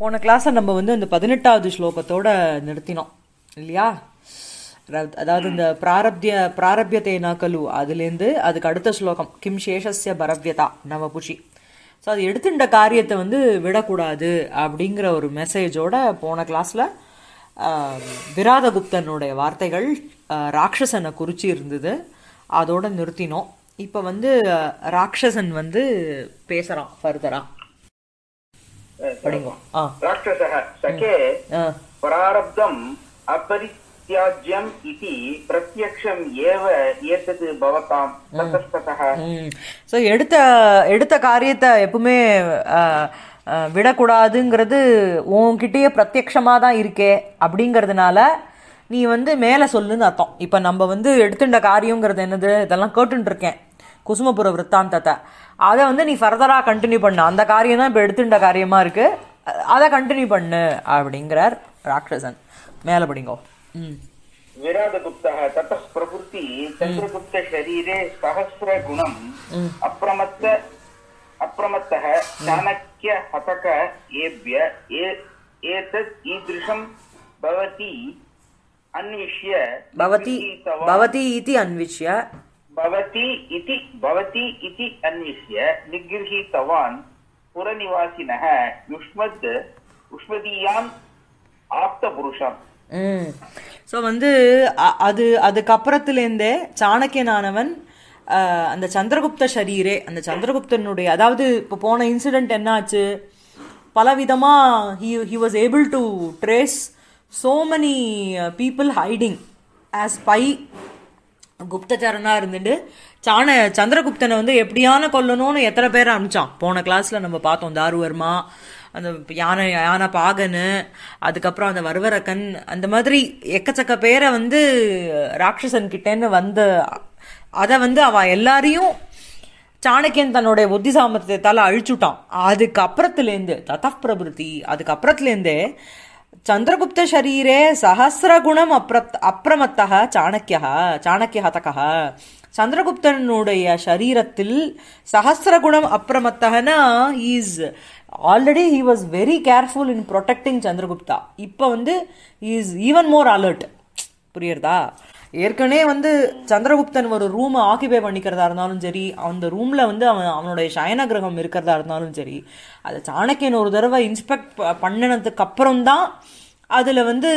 போன கிளாஸை நம்ம வந்து அந்த பதினெட்டாவது ஸ்லோகத்தோட நிறுத்தினோம் இல்லையா அதாவது இந்த பிராரப்திய பிராரபியத்தை நாக்கலு அதுலேருந்து அதுக்கு அடுத்த ஸ்லோகம் கிம் சேஷஸ்ய பரவியதா நம்ம புஷி ஸோ அது எடுத்துட்ட காரியத்தை வந்து விடக்கூடாது அப்படிங்கிற ஒரு மெசேஜோட போன கிளாஸில் விராதகுப்தனுடைய வார்த்தைகள் ராட்சசனை குறிச்சி இருந்தது அதோட நிறுத்தினோம் இப்போ வந்து ராட்சசன் வந்து பேசுகிறான் ஃபர்தராக राक्षसः सखे प्रारब्धम् अपरित्याज्यम् इति பிரத்யக்ஷம் ஏவ ஏத்தது பவதாம் ததஸ்ததः சோ எடுத்த எடுத்த காரியத்தை எப்பவுமே விடக்கூடாதுங்கிறது உன்கிட்டயே பிரத்யக்ஷமாக தான் இருக்கே அப்படிங்கிறதுனால நீ வந்து மேலே சொல்லுன்னு அர்த்தம் இப்போ நம்ம வந்து எடுத்துட்ட காரியங்கிறது என்னது இதெல்லாம் கேட்டுருக்கேன் குசுமபுர விற்த்தாந்தத்தை அதை வந்து நீ ஃபர்தராக கண்டினியூ பண்ணு அந்த காரியம் தான் இப்போ எடுத்துட்ட காரியமாக இருக்குது அதை கண்டினியூ பண்ணு அப்படிங்கிறார் ராட்சசன் மேலே படிங்கோ ம் विराधगुप्तः ततः प्रभृति பவதி இதி பவதி இதி அன்விஷ்ய நிகிரகித்தவான் புறநிவாசினக யுஷ்மத் உஷ்மதியான் ஆப்த புருஷம் ஸோ வந்து அது அதுக்கப்புறத்துலேருந்தே சாணக்கியனானவன் அந்த சந்திரகுப்த ஷரீரே அந்த சந்திரகுப்தனுடைய அதாவது இப்போ போன இன்சிடெண்ட் என்னாச்சு பலவிதமாக he he was able to trace so many people hiding as by குப்தச்சாரனாக இருந்துட்டு சாண சந்திரகுப்தனை வந்து எப்படியான கொல்லணும்னு எத்தனை பேர் அனுப்பிச்சான் போன கிளாஸில் நம்ம பார்த்தோம் தாருவர்மா அந்த யானை யானை பாகனு அதுக்கப்புறம் அந்த வருவரக்கன் அந்த மாதிரி எக்கச்சக்க பேரை வந்து ராட்சசன் கிட்டேன்னு வந்த அதை வந்து அவன் எல்லாரையும் சாணக்கியன் தன்னுடைய புத்தி சாமர்த்தியத்தால் அழிச்சுட்டான் அதுக்கப்புறத்துலேருந்து ததப் பிரபுத்தி அதுக்கப்புறத்துலேருந்தே चन्द्रगुप्तशरीरे சகசிரகுணம் அப்ரத் அப்ரமத்தக சாணக்கியா சாணக்கியா சந்திரகுப்தனுடைய சரீரத்தில் சகசிரகுணம் அப்ரமத்தகனா is already he was very careful in protecting Chandragupta இப்போ வந்து இஸ் ஈவன் மோர் அலர்ட் புரியுறதா ஏற்கனவே வந்து சந்திரகுப்தன் ஒரு ரூமை ஆக்கிபை பண்ணிக்கிறதா இருந்தாலும் சரி அந்த ரூமில் வந்து அவன் அவனுடைய சயன கிரகம் இருக்கிறதா இருந்தாலும் சரி அதை சாணக்கியன் ஒரு தடவை இன்ஸ்பெக்ட் பண்ணினதுக்கு அப்புறம் தான் அதில் வந்து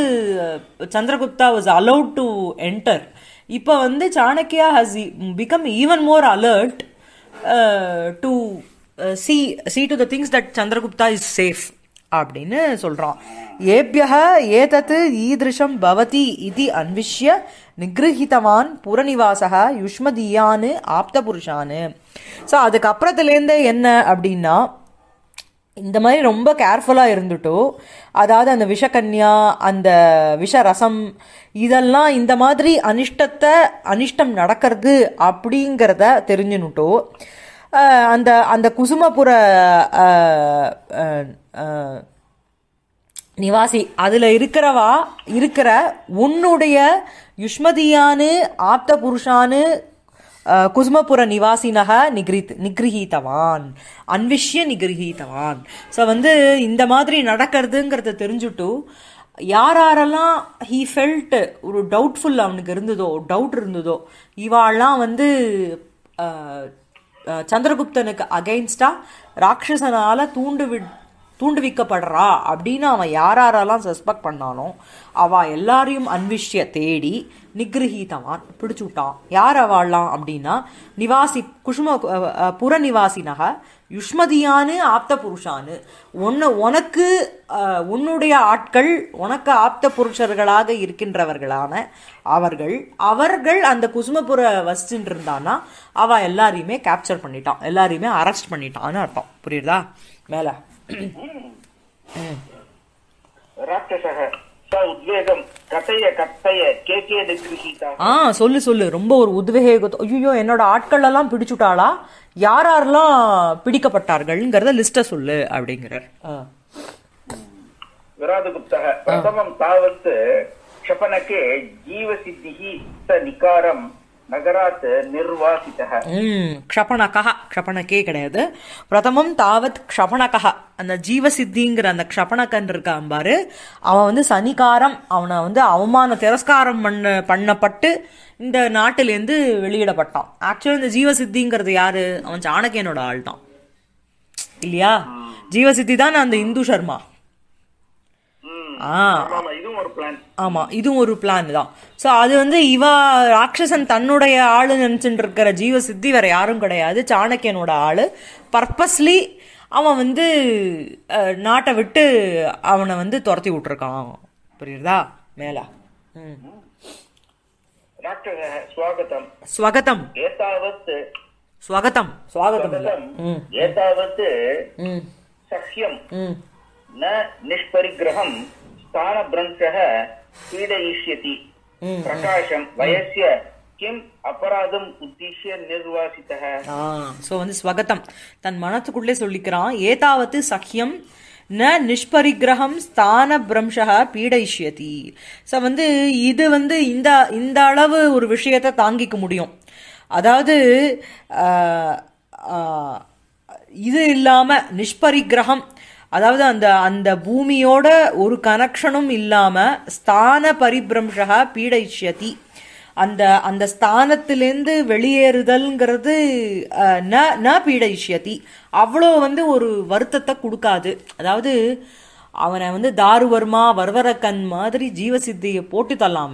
Chandragupta was allowed to enter இப்போ வந்து Chanakya has become even more alert to see see to the things that Chandragupta is safe அப்படின்னு சொல்கிறான் ஏபியக ஏதத்து ஈதிருஷம் பவதி இது அன்விஷ்ய நிகிரகிதவான் புறநிவாசக யுஷ்மதியான்னு ஆப்த புருஷான்னு ஸோ அதுக்கப்புறத்துலேருந்து என்ன அப்படின்னா இந்த மாதிரி ரொம்ப கேர்ஃபுல்லாக இருந்துட்டோ அதாவது அந்த விஷக்கன்யா அந்த விஷ ரசம் இதெல்லாம் இந்த மாதிரி அனிஷ்டத்தை அனிஷ்டம் நடக்கிறது அப்படிங்கிறத தெரிஞ்சுனுட்டோ அந்த அந்த குசுமபுர நிவாசி அதில் இருக்கிறவா இருக்கிற உன்னுடைய யுஷ்மதியானு ஆப்த புருஷானு குசுமபுர நிவாசினக நிகிரி நிகிரகித்தவான் அன்விஷ்ய நிகிரகித்தவான் ஸோ வந்து இந்த மாதிரி நடக்கிறதுங்கிறத தெரிஞ்சுட்டு யார் யாரெல்லாம் ஹீ ஃபெல்ட் ஒரு டவுட்ஃபுல் அவனுக்கு இருந்ததோ டவுட் இருந்ததோ இவாள்லாம் வந்து சந்திரகுப்தனுக்கு அகெயின்ஸ்டாக ராட்சசனால் தூண்டு விட் தூண்டுவிக்கப்படுறா அப்படின்னு அவன் யாரெல்லாம் சஸ்பெக்ட் பண்ணாலும் அவள் எல்லாரையும் அன்விஷ்ய தேடி நிகிரகித்தவான் பிடிச்சு விட்டான் யார் அவாளாம் அப்படின்னா நிவாசி குஷ்ம புற நக யுஷ்மதியானு ஆப்த புருஷானு ஒன்று உனக்கு உன்னுடைய ஆட்கள் உனக்கு ஆப்த புருஷர்களாக இருக்கின்றவர்களான அவர்கள் அவர்கள் அந்த குசுமபுர வசிச்சுட்டு இருந்தான்னா அவள் எல்லாரையுமே கேப்சர் பண்ணிட்டான் எல்லாரையுமே அரெஸ்ட் பண்ணிட்டான்னு அர்த்தம் புரியுதா மேலே ஆ சொல்லு சொல்லு ரொம்ப ஒரு உத்வேக ஐயோ என்னோட ஆட்கள் எல்லாம் பிடிச்சுட்டாளா யாரெல்லாம் பிடிக்கப்பட்டார்கள்ங்கிறத லிஸ்ட சொல்லு அப்படிங்கிறார் விராதகுப்தக பிரதமம் தாவது க்ஷபனகே ஜீவசித்திகி நிகாரம் நகராத் நிர்வாகிதக க்ஷபணகா க்ஷபணக்கே கிடையாது பிரதமம் தாவத் க்ஷபணகா அந்த ஜீவசித்திங்கிற அந்த க்ஷபணக்கன் இருக்கான் பாரு அவன் வந்து சனிகாரம் அவனை வந்து அவமான திரஸ்காரம் பண்ண பண்ணப்பட்டு இந்த நாட்டிலேருந்து வெளியிடப்பட்டான் ஆக்சுவலாக இந்த ஜீவசித்திங்கிறது யாரு அவன் சாணக்கியனோட ஆள் தான் இல்லையா ஜீவசித்தி தான் அந்த இந்து சர்மா ஆ ஆமாம் இதுவும் ஒரு பிளான் தான் ஸோ அது வந்து இவா ராட்சசன் தன்னுடைய ஆள் நினச்சிட்டு இருக்கிற ஜீவ சித்தி வேற யாரும் கிடையாது சாணக்கியனோட ஆள் பர்பஸ்லி அவன் வந்து நாட்டை விட்டு அவனை வந்து துரத்தி விட்டுருக்கான் புரியுறதா மேலா ம் ஸ்வாகத்தம் ஸ்வாகத்தம் ஸ்வாகதம் ஏதாவத் சஹ்யம் ந நிஷ்பரிகிரகம் ஸ்தானபிரம்ச पीडयिष्यति பிரகாசம் வயசிய கிம் அபராதம் உத்தேசிய நிர்வாசித்த சோ வந்து ஸ்வகதம் தன் மனத்துக்குள்ளே சொல்லிக்கிறான் ஏதாவது சக்கியம் ந நிஷ்பரிகிரகம் ஸ்தான பிரம்சக பீடைஷ்யதி ஸோ வந்து இது வந்து இந்த இந்த அளவு ஒரு விஷயத்தை தாங்கிக்க முடியும் அதாவது இது இல்லாமல் நிஷ்பரிகிரகம் அதாவது அந்த அந்த பூமியோட ஒரு கனெக்ஷனும் இல்லாமல் ஸ்தான பரிபிரம்ஷா பீடைஷ்யதி அந்த அந்த ஸ்தானத்திலேருந்து வெளியேறுதல்ங்கிறது ந ந பீடைஷ்யதி அவ்வளோ வந்து ஒரு வருத்தத்தை கொடுக்காது அதாவது அவனை வந்து தாருவர்மா வர்வரக்கன் மாதிரி ஜீவசித்தியை போட்டு தள்ளாம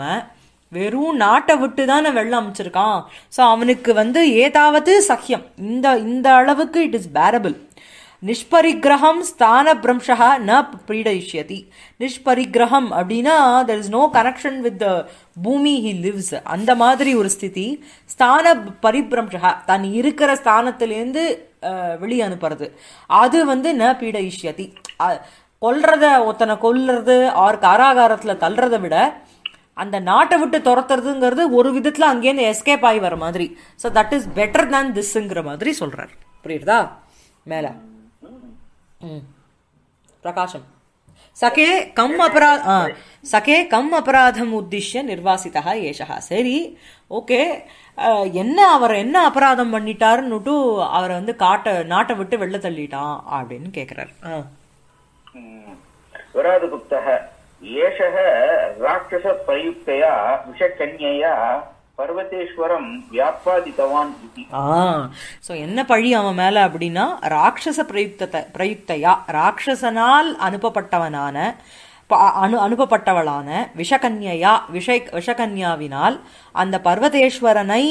வெறும் நாட்டை விட்டு தானே வெள்ளம் அமைச்சிருக்கான் ஸோ அவனுக்கு வந்து ஏதாவது சக்கியம் இந்த இந்த அளவுக்கு இட் இஸ் பேரபிள் நிஷ்பரிகிரகம் ஸ்தான பிரம்சா ந பீடயிஷ்யதி நிஷ்பரிகிரகம் அப்படின்னா there is no connection with பூமி ஹி லிவ்ஸ் அந்த மாதிரி ஒரு ஸ்திதி ஸ்தான பரிபிரம்சா தான் இருக்கிற ஸ்தானத்திலேருந்து வெளியே அனுப்புறது அது வந்து ந பீடயிஷ்யதி கொல்றத ஒத்தனை கொல்றது ஆர் காராகாரத்தில் தள்ளுறதை விட அந்த நாட்டை விட்டு துரத்துறதுங்கிறது ஒரு விதத்தில் அங்கேருந்து எஸ்கேப் ஆகி வர மாதிரி so that is better than திஸ்ங்கிற மாதிரி சொல்கிறார் புரியுறதா மேலே பிரகாஷம் சகே கம் அபரா சகே கம் அபராதம் உத்திஷ்ய நிர்வாசிதா ஏஷா சரி ஓகே என்ன அவர் என்ன அபராதம் பண்ணிட்டாருன்னு அவரை வந்து காட்ட நாட்டை விட்டு வெள்ள தள்ளிட்டான் அப்படின்னு கேக்குறார் விராதகுப்தக ஏஷக ராட்சச பிரயுக்தையா விஷக்கன்யா பர்வதேஸ்வரம் வியாபாதித்தவான் ஸோ என்ன பழி அவன் மேலே அப்படின்னா ராட்சச பிரயுக்தத்தை பிரயுக்தையா ராட்சசனால் அனுப்பப்பட்டவனான அனு அனுப்பப்பட்டவளான விஷகன்யா விஷை விஷகன்யாவினால் அந்த பர்வதேஸ்வரனை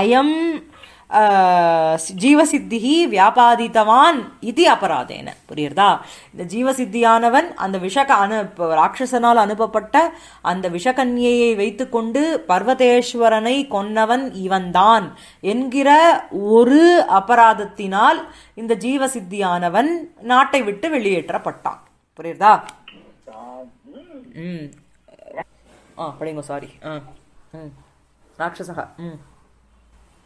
அயம் ஜீவசித்திகி வியாபாதித்தவான் இது அபராதேன புரியுறதா இந்த ஜீவசித்தியானவன் அந்த விஷக அனு ராட்சசனால் அனுப்பப்பட்ட அந்த விஷகன்யையை வைத்துக்கொண்டு பர்வதேஸ்வரனை கொன்னவன் இவன்தான் என்கிற ஒரு அபராதத்தினால் இந்த ஜீவசித்தியானவன் நாட்டை விட்டு வெளியேற்றப்பட்டான் புரியுறதா ம் ஆ படிங்க சாரி ஆ ம் ராட்சசகா ம்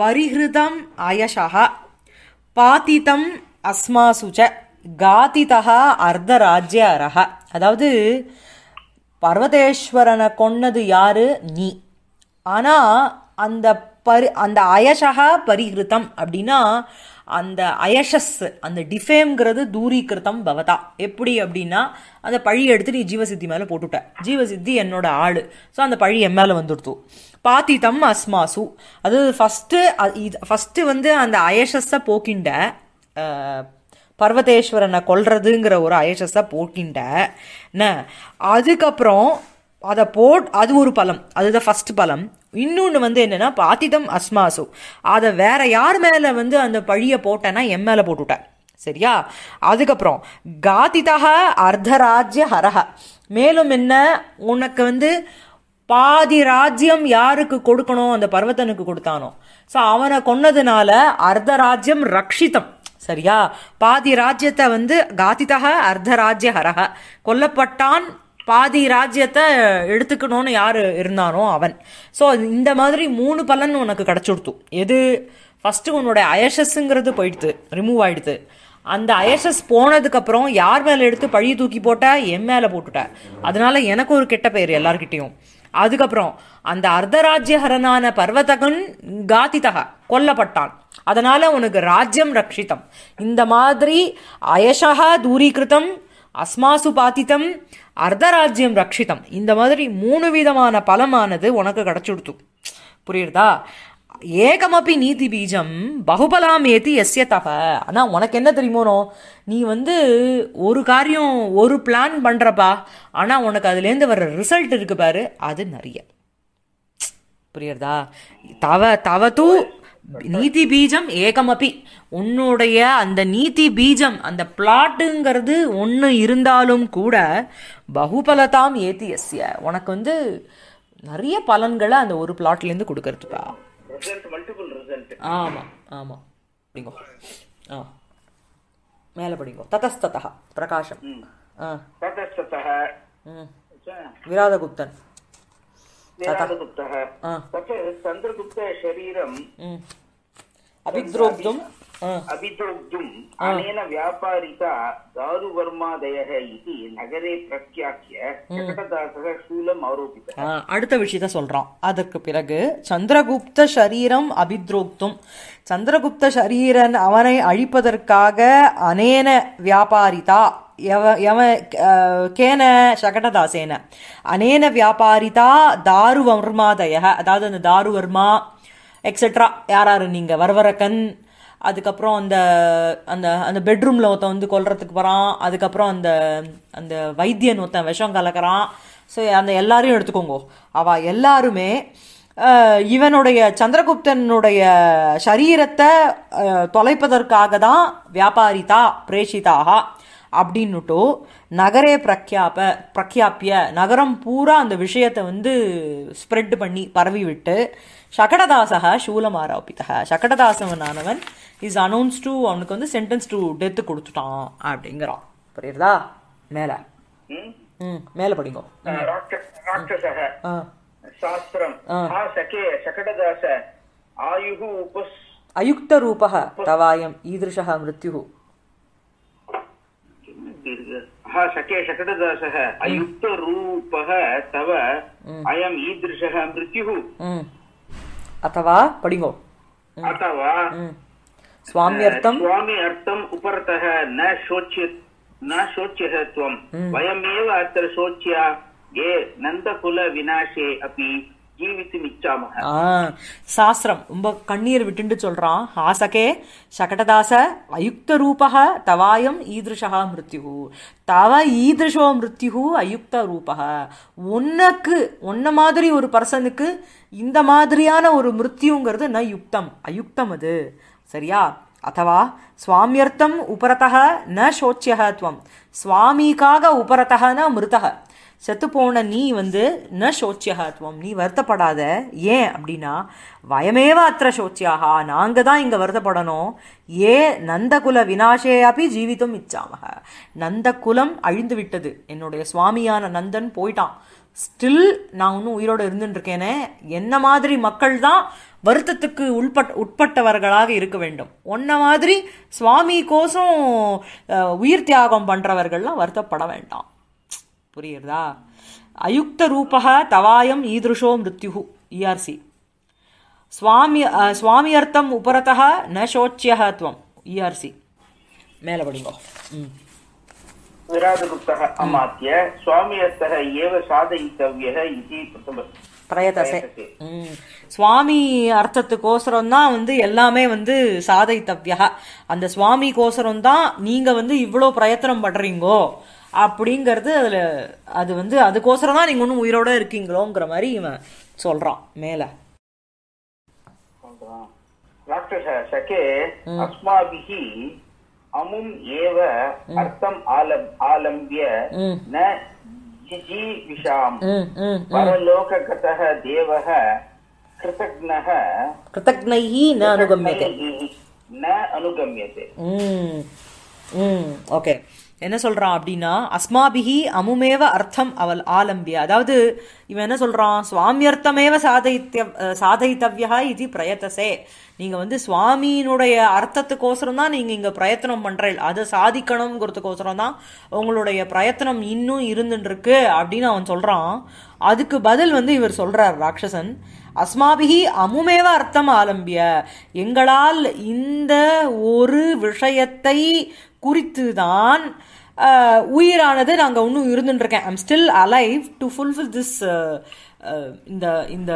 பரிஹிருதம் அயஷா பாத்திதம் அஸ்மாசுச்ச காதிதா அர்த்தராஜ்ய அரக அதாவது பர்வதேஸ்வரனை கொன்னது யாரு நீ ஆனால் அந்த பரி அந்த அயஷா பரிகிருத்தம் அப்படின்னா அந்த அயஷஸ் அந்த டிஃபேம்ங்கிறது தூரீகிருத்தம் பவதா எப்படி அப்படின்னா அந்த பழி எடுத்து நீ ஜீவசித்தி மேலே போட்டுவிட்ட ஜீவசித்தி என்னோட ஆள் ஸோ அந்த பழி என் மேலே வந்துடுத்து பாத்திதம் அஸ்மாசு அது ஃபஸ்ட்டு இது ஃபஸ்ட்டு வந்து அந்த அயசஸை போக்கிண்ட பர்வதேஸ்வரனை கொல்றதுங்கிற ஒரு அயசஸை போக்கிண்ட அதுக்கப்புறம் அதை போட் அது ஒரு பலம் அதுதான் ஃபஸ்ட் பலம் இன்னொன்று வந்து என்னென்னா பாத்திதம் அஸ்மாசு அதை வேற யார் மேலே வந்து அந்த பழியை போட்டேன்னா எம் மேலே போட்டுவிட்டேன் சரியா அதுக்கப்புறம் காதிதா அர்த்தராஜ்ய ஹரஹ மேலும் என்ன உனக்கு வந்து பாதி ராஜ்யம் யாருக்கு கொடுக்கணும் அந்த பர்வத்தனுக்கு கொடுத்தானோ ஸோ அவனை கொன்னதுனால அர்த்த ராஜ்யம் ரக்ஷிதம் சரியா பாதி ராஜ்யத்தை வந்து காதிதக அர்த்த ராஜ்ய ஹரக கொல்லப்பட்டான் பாதி ராஜ்யத்தை எடுத்துக்கணும்னு யார் இருந்தானோ அவன் ஸோ இந்த மாதிரி மூணு பலன் உனக்கு கிடச்சி எது ஃபஸ்ட்டு உன்னோட அயசஸ்ஸுங்கிறது போயிடுது ரிமூவ் ஆயிடுது அந்த அயசஸ் போனதுக்கப்புறம் யார் மேலே எடுத்து பழி தூக்கி போட்டால் என் மேலே போட்டுட்ட அதனால எனக்கு ஒரு கெட்ட பேர் எல்லார்கிட்டேயும் அதுக்கப்புறம் அந்த அர்த்தராஜ்யஹரனான பர்வதகன் காதிதகா கொல்லப்பட்டான் அதனால் உனக்கு ராஜ்யம் ரட்சித்தம் இந்த மாதிரி அயஷா தூரீகிருத்தம் அஸ்மாசு பாத்தித்தம் அர்த்தராஜ்யம் ரட்சித்தம் இந்த மாதிரி மூணு விதமான பலமானது உனக்கு கிடச்சுடுத்து புரியுறதா ஏகமப்பி நீதி பீஜம் பகுபலாம் ஏத்தி எஸ்ய தப ஆனால் உனக்கு என்ன தெரியுமோனோ நீ வந்து ஒரு காரியம் ஒரு பிளான் பண்ணுறப்பா ஆனால் உனக்கு அதுலேருந்து வர்ற ரிசல்ட் இருக்கு பாரு அது நிறைய புரியுறதா தவ தவ தூ நீதி பீஜம் ஏகமப்பி உன்னுடைய அந்த நீதி பீஜம் அந்த பிளாட்டுங்கிறது ஒன்று இருந்தாலும் கூட பகுபலதாம் ஏத்தி எஸ்ய உனக்கு வந்து நிறைய பலன்களை அந்த ஒரு பிளாட்லேருந்து கொடுக்கறதுப்பா ரிசல்ட் மல்டிபிள் ரிசல்ட் ஆமா ஆமா படிங்கோ ஆ மேல படிங்கோ பிரகாஷம் விராதகுப்தன் விராதகுப்தः तत् चन्द्रगुप्तशरीरम् अभिद्रोक्तुं अभितोक्तुम् अनेन व्यापारिता दारुवर्मादयः इति नगरे प्रख्याख्य जगतदासः शूलम् आरोपितः அடுத்த விஷயத்தை சொல்றான் அதற்கு பிறகு சந்திரகுப்த சரீரம் அபித்ரோக்தும் சந்திரகுப்த சரீரன் அவனை அழிப்பதற்காக அனேன வியாபாரிதா எவ எவ கேன சகடதாசேன அனேன வியாபாரிதா தாருவர்மாதய அதாவது அந்த தாருவர்மா எக்ஸெட்ரா யார் யார் நீங்கள் வரவரக்கன் அதுக்கப்புறம் அந்த அந்த அந்த பெட்ரூமில் ஒருத்தன் வந்து கொல்றதுக்கு போகிறான் அதுக்கப்புறம் அந்த அந்த வைத்தியன் ஒருத்தன் விஷம் கலக்கிறான் ஸோ அந்த எல்லாரையும் எடுத்துக்கோங்க அவள் எல்லாருமே இவனுடைய சந்திரகுப்தனுடைய சரீரத்தை தொலைப்பதற்காக தான் வியாபாரிதா பிரேஷிதாகா அப்படின்னுட்டு நகரே பிரக்யாப பிரக்யாப்பிய நகரம் பூரா அந்த விஷயத்தை வந்து ஸ்ப்ரெட் பண்ணி பரவி விட்டு சகடதாசக சூலமாரோபித்தக சகடதாசவனானவன் இஸ் அனௌன்ஸ் டு அவனுக்கு வந்து சென்டென்ஸ் டு டெத்து கொடுத்துட்டான் அப்படிங்கிறான் புரியுறதா மேல ம் மேல படிங்க சாஸ்திரம் சகே சகடதாச ஆயுகு உபஸ் அயுக்த ரூபக தவாயம் ஈதிருஷா மிருத்யு हा सखे तव अयम् ईदृशः मृत्युः अथवा पडिगो अथवा சுவாமி அர்த்தம் சுவாமி அர்த்தம் ந ந சோச்சிய வயமேவ அத்திர சோச்சியா ஏ நந்தகுல விநாசே அப்படி சாஸ்திரம் ரொம்ப கண்ணீர் விட்டுண்டு சொல்றான் ஹாசகே சகடதாச அயுக்த ரூபக தவாயம் ஈதிருஷா மிருத்யு தவ ஈதிருஷோ மிருத்யு அயுக்த ரூபக உனக்கு உன்ன மாதிரி ஒரு பர்சனுக்கு இந்த மாதிரியான ஒரு மிருத்யுங்கிறது ந யுக்தம் அயுக்தம் அது சரியா அத்தவா சுவாமியர்த்தம் ಉಪರತಃ ந சோச்சியக துவம் சுவாமிக்காக மிருத செத்து போன நீ வந்து ந துவம் நீ வருத்தப்படாத ஏன் அப்படின்னா வயமேவ அத்த சோச்சியாக நாங்கள் தான் இங்கே வருத்தப்படணும் ஏ நந்தகுல வினாசே அப்படி ஜீவித்தும் இச்சாமக குலம் அழிந்து விட்டது என்னுடைய சுவாமியான நந்தன் போயிட்டான் ஸ்டில் நான் இன்னும் உயிரோடு இருந்துட்டு இருக்கேனே என்ன மாதிரி மக்கள் தான் வருத்தத்துக்கு உள்பட் உட்பட்டவர்களாக இருக்க வேண்டும் ஒன்ன மாதிரி சுவாமி கோசம் உயிர் தியாகம் பண்றவர்கள்லாம் வருத்தப்பட வேண்டாம் புரியுறதா அயுக்த ரூபக தவாயம் ஈதோ மிருத்யு இஆர்சி e சுவாமி சுவாமி அர்த்தம் உபரதா ந சோச்சிய துவம் இஆர்சி e மேல படிங்கோ விராஜகுப்தக அமாத்திய சுவாமி அர்த்தக ஏவ एव இது பிரதமர் பிரயதசை சுவாமி அர்த்தத்துக்கோசரம் தான் வந்து எல்லாமே வந்து சாதை தவ்யா அந்த சுவாமி கோசரம் தான் நீங்க வந்து இவ்வளோ பிரயத்தனம் படுறீங்கோ அப்படிங்கிறது அதுல அது வந்து அதுக்கோசரம் தான் நீங்க ஒண்ணும் உயிரோட இருக்கீங்களோங்கிற மாதிரி இவன் சொல்றான் மேல அமும் ஏவ அர்த்தம் ஆலம் ஆலம்பிய என்ன சொல்றான் அப்படின்னா அஸ்மாபிகி அமுமேவ அர்த்தம் அவள் ஆலம்பிய அதாவது இவன் என்ன சொல்றான் சுவாமியர்த்தமேவ சாதயித்ய சாதயித்தவ்யா இது பிரயத்தசே நீங்கள் வந்து சுவாமியினுடைய அர்த்தத்துக்கோசரம் தான் நீங்கள் இங்கே பிரயத்தனம் பண்ணுறேன் அதை சாதிக்கணுங்கிறதுக்கோசரம் தான் உங்களுடைய பிரயத்தனம் இன்னும் இருந்துட்டுருக்கு அப்படின்னு அவன் சொல்கிறான் அதுக்கு பதில் வந்து இவர் சொல்கிறார் ராட்சசன் அஸ்மாபிகி அமுமேவ அர்த்தம் ஆலம்பிய எங்களால் இந்த ஒரு விஷயத்தை குறித்து தான் உயிரானது நாங்கள் இன்னும் இருந்துட்டுருக்கேன் I'm still alive to fulfil this இந்த இந்த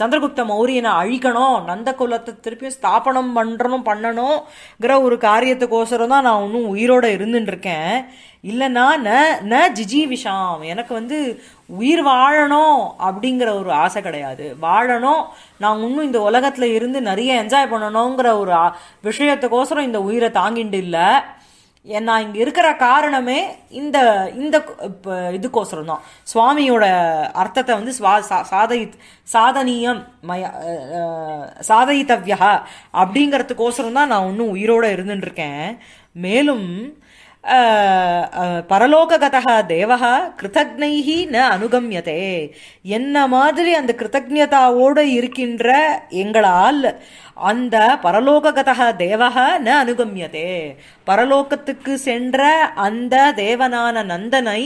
சந்திரகுப்த மௌரியனை அழிக்கணும் நந்த குலத்தை திருப்பியும் ஸ்தாபனம் பண்ணுறணும் பண்ணணுங்கிற ஒரு காரியத்துக்கோசரம் தான் நான் இன்னும் உயிரோடு இருந்துட்டுருக்கேன் இல்லைன்னா ந ந ஜிஜி விஷாம் எனக்கு வந்து உயிர் வாழணும் அப்படிங்கிற ஒரு ஆசை கிடையாது வாழணும் நான் இன்னும் இந்த உலகத்தில் இருந்து நிறைய என்ஜாய் பண்ணணுங்கிற ஒரு விஷயத்துக்கோசரம் இந்த உயிரை தாங்கிட்டு இல்லை நான் இங்கே இருக்கிற காரணமே இந்த இந்த இப்போ இதுக்கோசரம் தான் சுவாமியோட அர்த்தத்தை வந்து சுவா சா சாதனியம் மய சாதயித்தவ்யா அப்படிங்கிறதுக்கோசரம் தான் நான் இன்னும் உயிரோடு இருந்துட்டுருக்கேன் மேலும் பரலோககதா தேவா கிருத்தக்னைஹி ந அனுகம்யதே என்ன மாதிரி அந்த கிருத்தஜதாவோடு இருக்கின்ற எங்களால் அந்த பரலோககதா தேவா ந அனுகம்யதே பரலோகத்துக்கு சென்ற அந்த தேவனான நந்தனை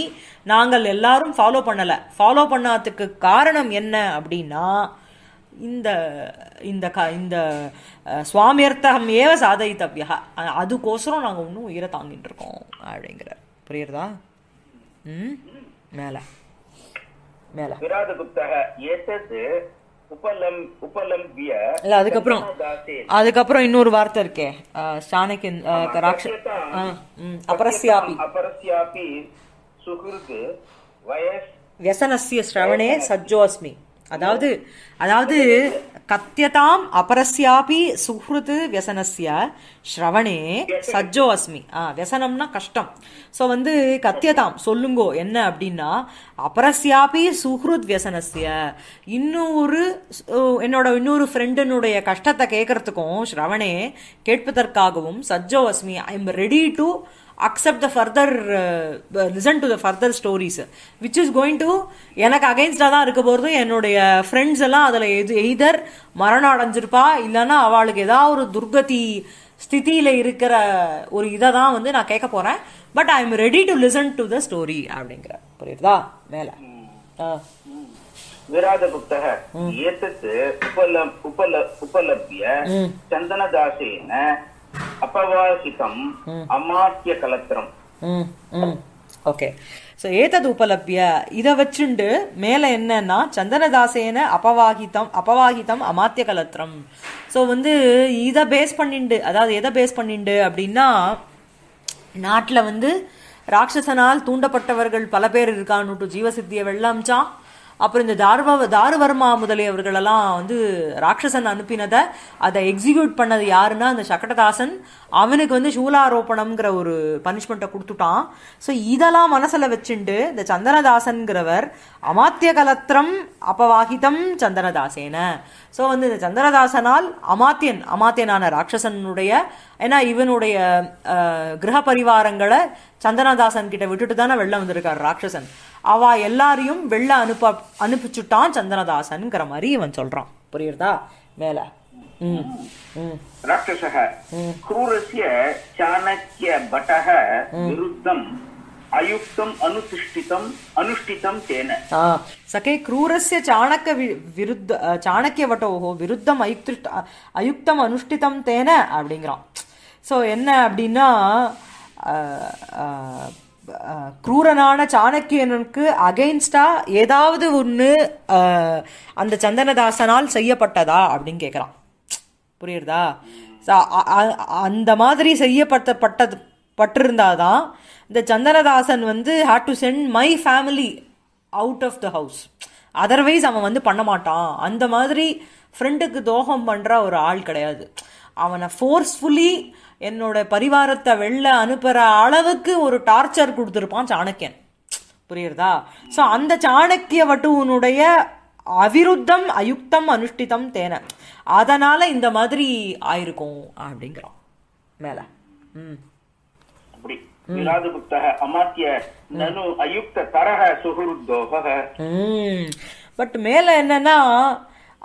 நாங்கள் எல்லாரும் ஃபாலோ பண்ணலை ஃபாலோ பண்ணாததுக்கு காரணம் என்ன அப்படின்னா இந்த இந்த க இந்த சுவாமியர்த்தகம் ஏவ சாதயித்தவியா அதுக்கோசரம் நாங்கள் இன்னும் உயிரை தாங்கிட்டு இருக்கோம் அப்படிங்கிற புரியுறதா ம் மேலே மேலே இல்ல அதுக்கப்புறம் அதுக்கப்புறம் இன்னொரு வார்த்தை இருக்கே சாணக்கியன் ராட்ச அபரஸ்யாபி அபரஸ்யாபி சுகிருத் व्यसनस्य श्रवणे सज्जोऽस्मि அதாவது அதாவது கத்தியதாம் அபரஸ்யாபி சுஹ்ருது வியசனசிய ஸ்ரவணே சஜ்ஜோ அஸ்மி ஆ வியசனம்னா கஷ்டம் ஸோ வந்து கத்தியதாம் சொல்லுங்கோ என்ன அப்படின்னா அபரஸ்யாபி சுஹ்ருத் வியசனசிய இன்னொரு என்னோட இன்னொரு ஃப்ரெண்டனுடைய கஷ்டத்தை கேட்கறதுக்கும் ஸ்ரவணே கேட்பதற்காகவும் சஜ்ஜோ அஸ்மி I am ready to accept the further listen to the further stories which is going to எனக்கு அகெயின்ஸ்டாக தான் இருக்க போகிறது என்னுடைய ஃப்ரெண்ட்ஸ் எல்லாம் அதில் எது எய்தர் மரணம் அடைஞ்சிருப்பா இல்லைன்னா அவளுக்கு ஏதாவது ஒரு துர்கதி ஸ்திதியில் இருக்கிற ஒரு இதை தான் வந்து நான் கேட்க போகிறேன் but I am ready to listen to the story அப்படிங்கிற புரியுதா மேலே விராத புக்தக ஏத்தத்து உபல உபல உபலபிய சந்தனதாசேன अपवाहितम् अमात्य कलत्रम् ஓகே சோ ஏதது உபலப்ய இத வச்சுண்டு மேல என்னன்னா சந்தனதாசேன அபவாகிதம் அபவாகிதம் அமாத்திய கலத்திரம் சோ வந்து இதை பேஸ் பண்ணிண்டு அதாவது எதை பேஸ் பண்ணிண்டு அப்படின்னா நாட்டுல வந்து ராட்சசனால் தூண்டப்பட்டவர்கள் பல பேர் இருக்கான்னுட்டு ஜீவசித்தியை வெள்ளாம்ச்சான் அப்புறம் இந்த தார்வ தாருவர்மா முதலியவர்களெல்லாம் வந்து ராட்சசன் அனுப்பினதை அதை எக்ஸிக்யூட் பண்ணது யாருன்னா அந்த சக்கடதாசன் அவனுக்கு வந்து சூலாரோபணம்ங்கிற ஒரு பனிஷ்மெண்ட்டை கொடுத்துட்டான் ஸோ இதெல்லாம் மனசில் வச்சுட்டு இந்த சந்திரதாசன்கிறவர் அமாத்திய கலத்திரம் அப்பவாகிதம் சந்திரதாசேன ஸோ வந்து இந்த சந்திரதாசனால் அமாத்தியன் அமாத்தியனான ராட்சசனுடைய ஏன்னா இவனுடைய கிரக பரிவாரங்களை சந்திரதாசன் கிட்ட விட்டுட்டு தானே வெளில வந்திருக்கார் ராட்சசன் அவா எல்லாரையும் வெள்ள அனுப்ப அனுப்பிச்சுட்டான் சந்திரதாசன்ங்கிற மாதிரி இவன் சொல்றான் புரியுறதா மேல விருத்தம் அயுக்தம் அனுஷ்டிதம் தேன சகே விருத்தம் அயுக்தம் அனுஷ்டிதம் அப்படிங்கிறான் ஸோ என்ன அப்படின்னா குரூரனான சாணக்கியனுக்கு அகெயின்ஸ்டா ஏதாவது ஒன்று அந்த சந்தனதாசனால் செய்யப்பட்டதா அப்படின்னு கேட்குறான் புரியுறதா அந்த மாதிரி செய்யப்பட்டப்பட்டது பட்டிருந்தாதான் இந்த சந்தனதாசன் வந்து had to send my family out of the house otherwise அவன் வந்து பண்ண மாட்டான் அந்த மாதிரி ஃப்ரெண்டுக்கு தோகம் பண்ணுற ஒரு ஆள் கிடையாது அவனை ஃபோர்ஸ்ஃபுல்லி என்னோட பரிவாரத்தை வெளில அனுப்புற அளவுக்கு ஒரு டார்ச்சர் கொடுத்துருப்பான் சாணக்கியன் புரியுறதா ஸோ அந்த சாணக்கிய வட்டுவனுடைய அவிருத்தம் அயுக்தம் அனுஷ்டிதம் தேன அதனால் இந்த மாதிரி ஆயிருக்கும் அப்படிங்கிறோம் மேலே ம் அப்படி பட் மேல என்னன்னா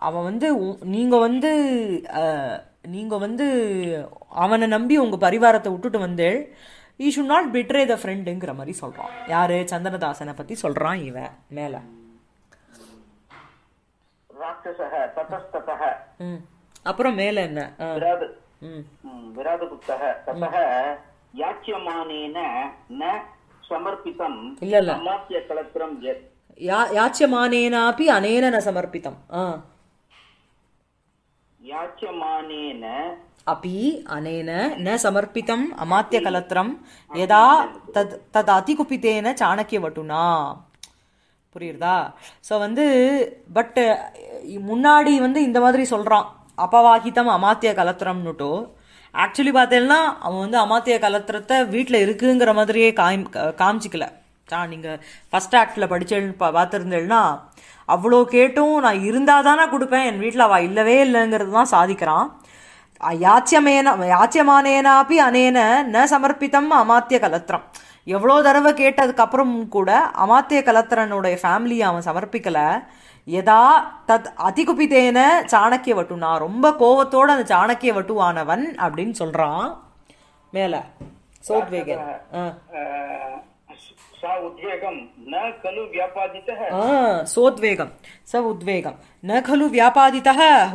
அவன் வந்து நீங்க வந்து நீங்க வந்து அவனை நம்பி உங்க பரிவாரத்தை விட்டுட்டு வந்து he should not betray the ஃப்ரெண்டுங்கிற மாதிரி சொல்றான் யாரு சந்திரதாசனை பத்தி சொல்றான் இவன் மேலே அப்புறம் மேல என்ன விராதகுப்தக தசக யாட்சியமானேன ந சமர்ப்பிதம் இல்ல இல்ல அமாத்திய கலத்திரம் யாட்சியமானேனாபி அனேன ந சமர்ப்பிதம் யாட்சியமானேன அனேன ந न அமாத்திய கலத்திரம் यदा தத் தத் சாணக்கிய வட்டுனா புரியுறதா ஸோ வந்து பட்டு முன்னாடி வந்து இந்த மாதிரி சொல்கிறான் அபவாகிதம் அமாத்திய கலத்திரம்னுட்டோ ஆக்சுவலி பார்த்தேன்னா அவன் வந்து அமாத்திய கலத்திரத்தை வீட்டில் இருக்குங்கிற மாதிரியே காய் காமிச்சிக்கல ஆ நீங்கள் ஃபஸ்ட் ஆக்டில் படித்தேன்னு பா பார்த்துருந்தேன்னா அவ்வளோ கேட்டும் நான் இருந்தால் தானே கொடுப்பேன் என் வீட்டில் அவள் இல்லவே இல்லைங்கிறது தான் சாதிக்கிறான் யாச்சியமேன யாச்சியமானேனாப்பி அனேன ந சமர்ப்பித்தம் அமாத்திய கலத்திரம் எவ்வளோ தடவை கேட்டதுக்கப்புறம் கூட அமாத்திய கலத்திரனுடைய ஃபேமிலியை அவன் சமர்ப்பிக்கலை எதா தத் அதிகுபித்தேன சாணக்கிய வட்டுனா ரொம்ப கோவத்தோடு அந்த சாணக்கிய வட்டுவானவன் அப்படின்னு சொல்கிறான் மேலே சோட்வேகன் ஆ ச ச உத்வேகம் ந கலு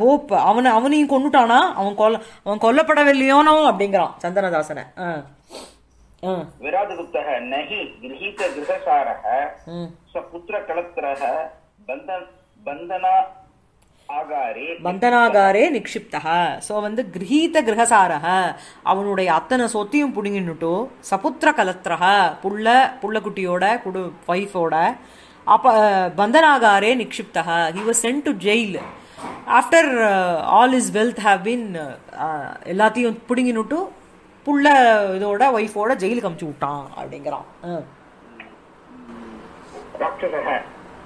ஹோப் அவனை அவனையும் கொண்டுட்டானா அவன் கொல்ல அவன் கொல்லப்படவில்லையோனோ அப்படிங்கிறான் சந்தனதாசன விராஜகுப்தः நஹி ச புத்திர கலத்திரः பந்தனாகாரே நிக்ஷிப்தா ஸோ வந்து கிரகீத கிரகசாரக அவனுடைய அத்தனை சொத்தையும் பிடுங்கின்னுட்டு சபுத்திர கலத்திரக புள்ள புள்ளக்குட்டியோட குடு ஒய்ஃபோட அப்ப பந்தனாகாரே நிக்ஷிப்தா he was sent to jail after all is wealth have been எல்லாத்தையும் பிடுங்கினுட்டு புள்ள இதோட ஒய்ஃபோட ஜெயிலுக்கு அமுச்சு விட்டான் அப்படிங்கிறான்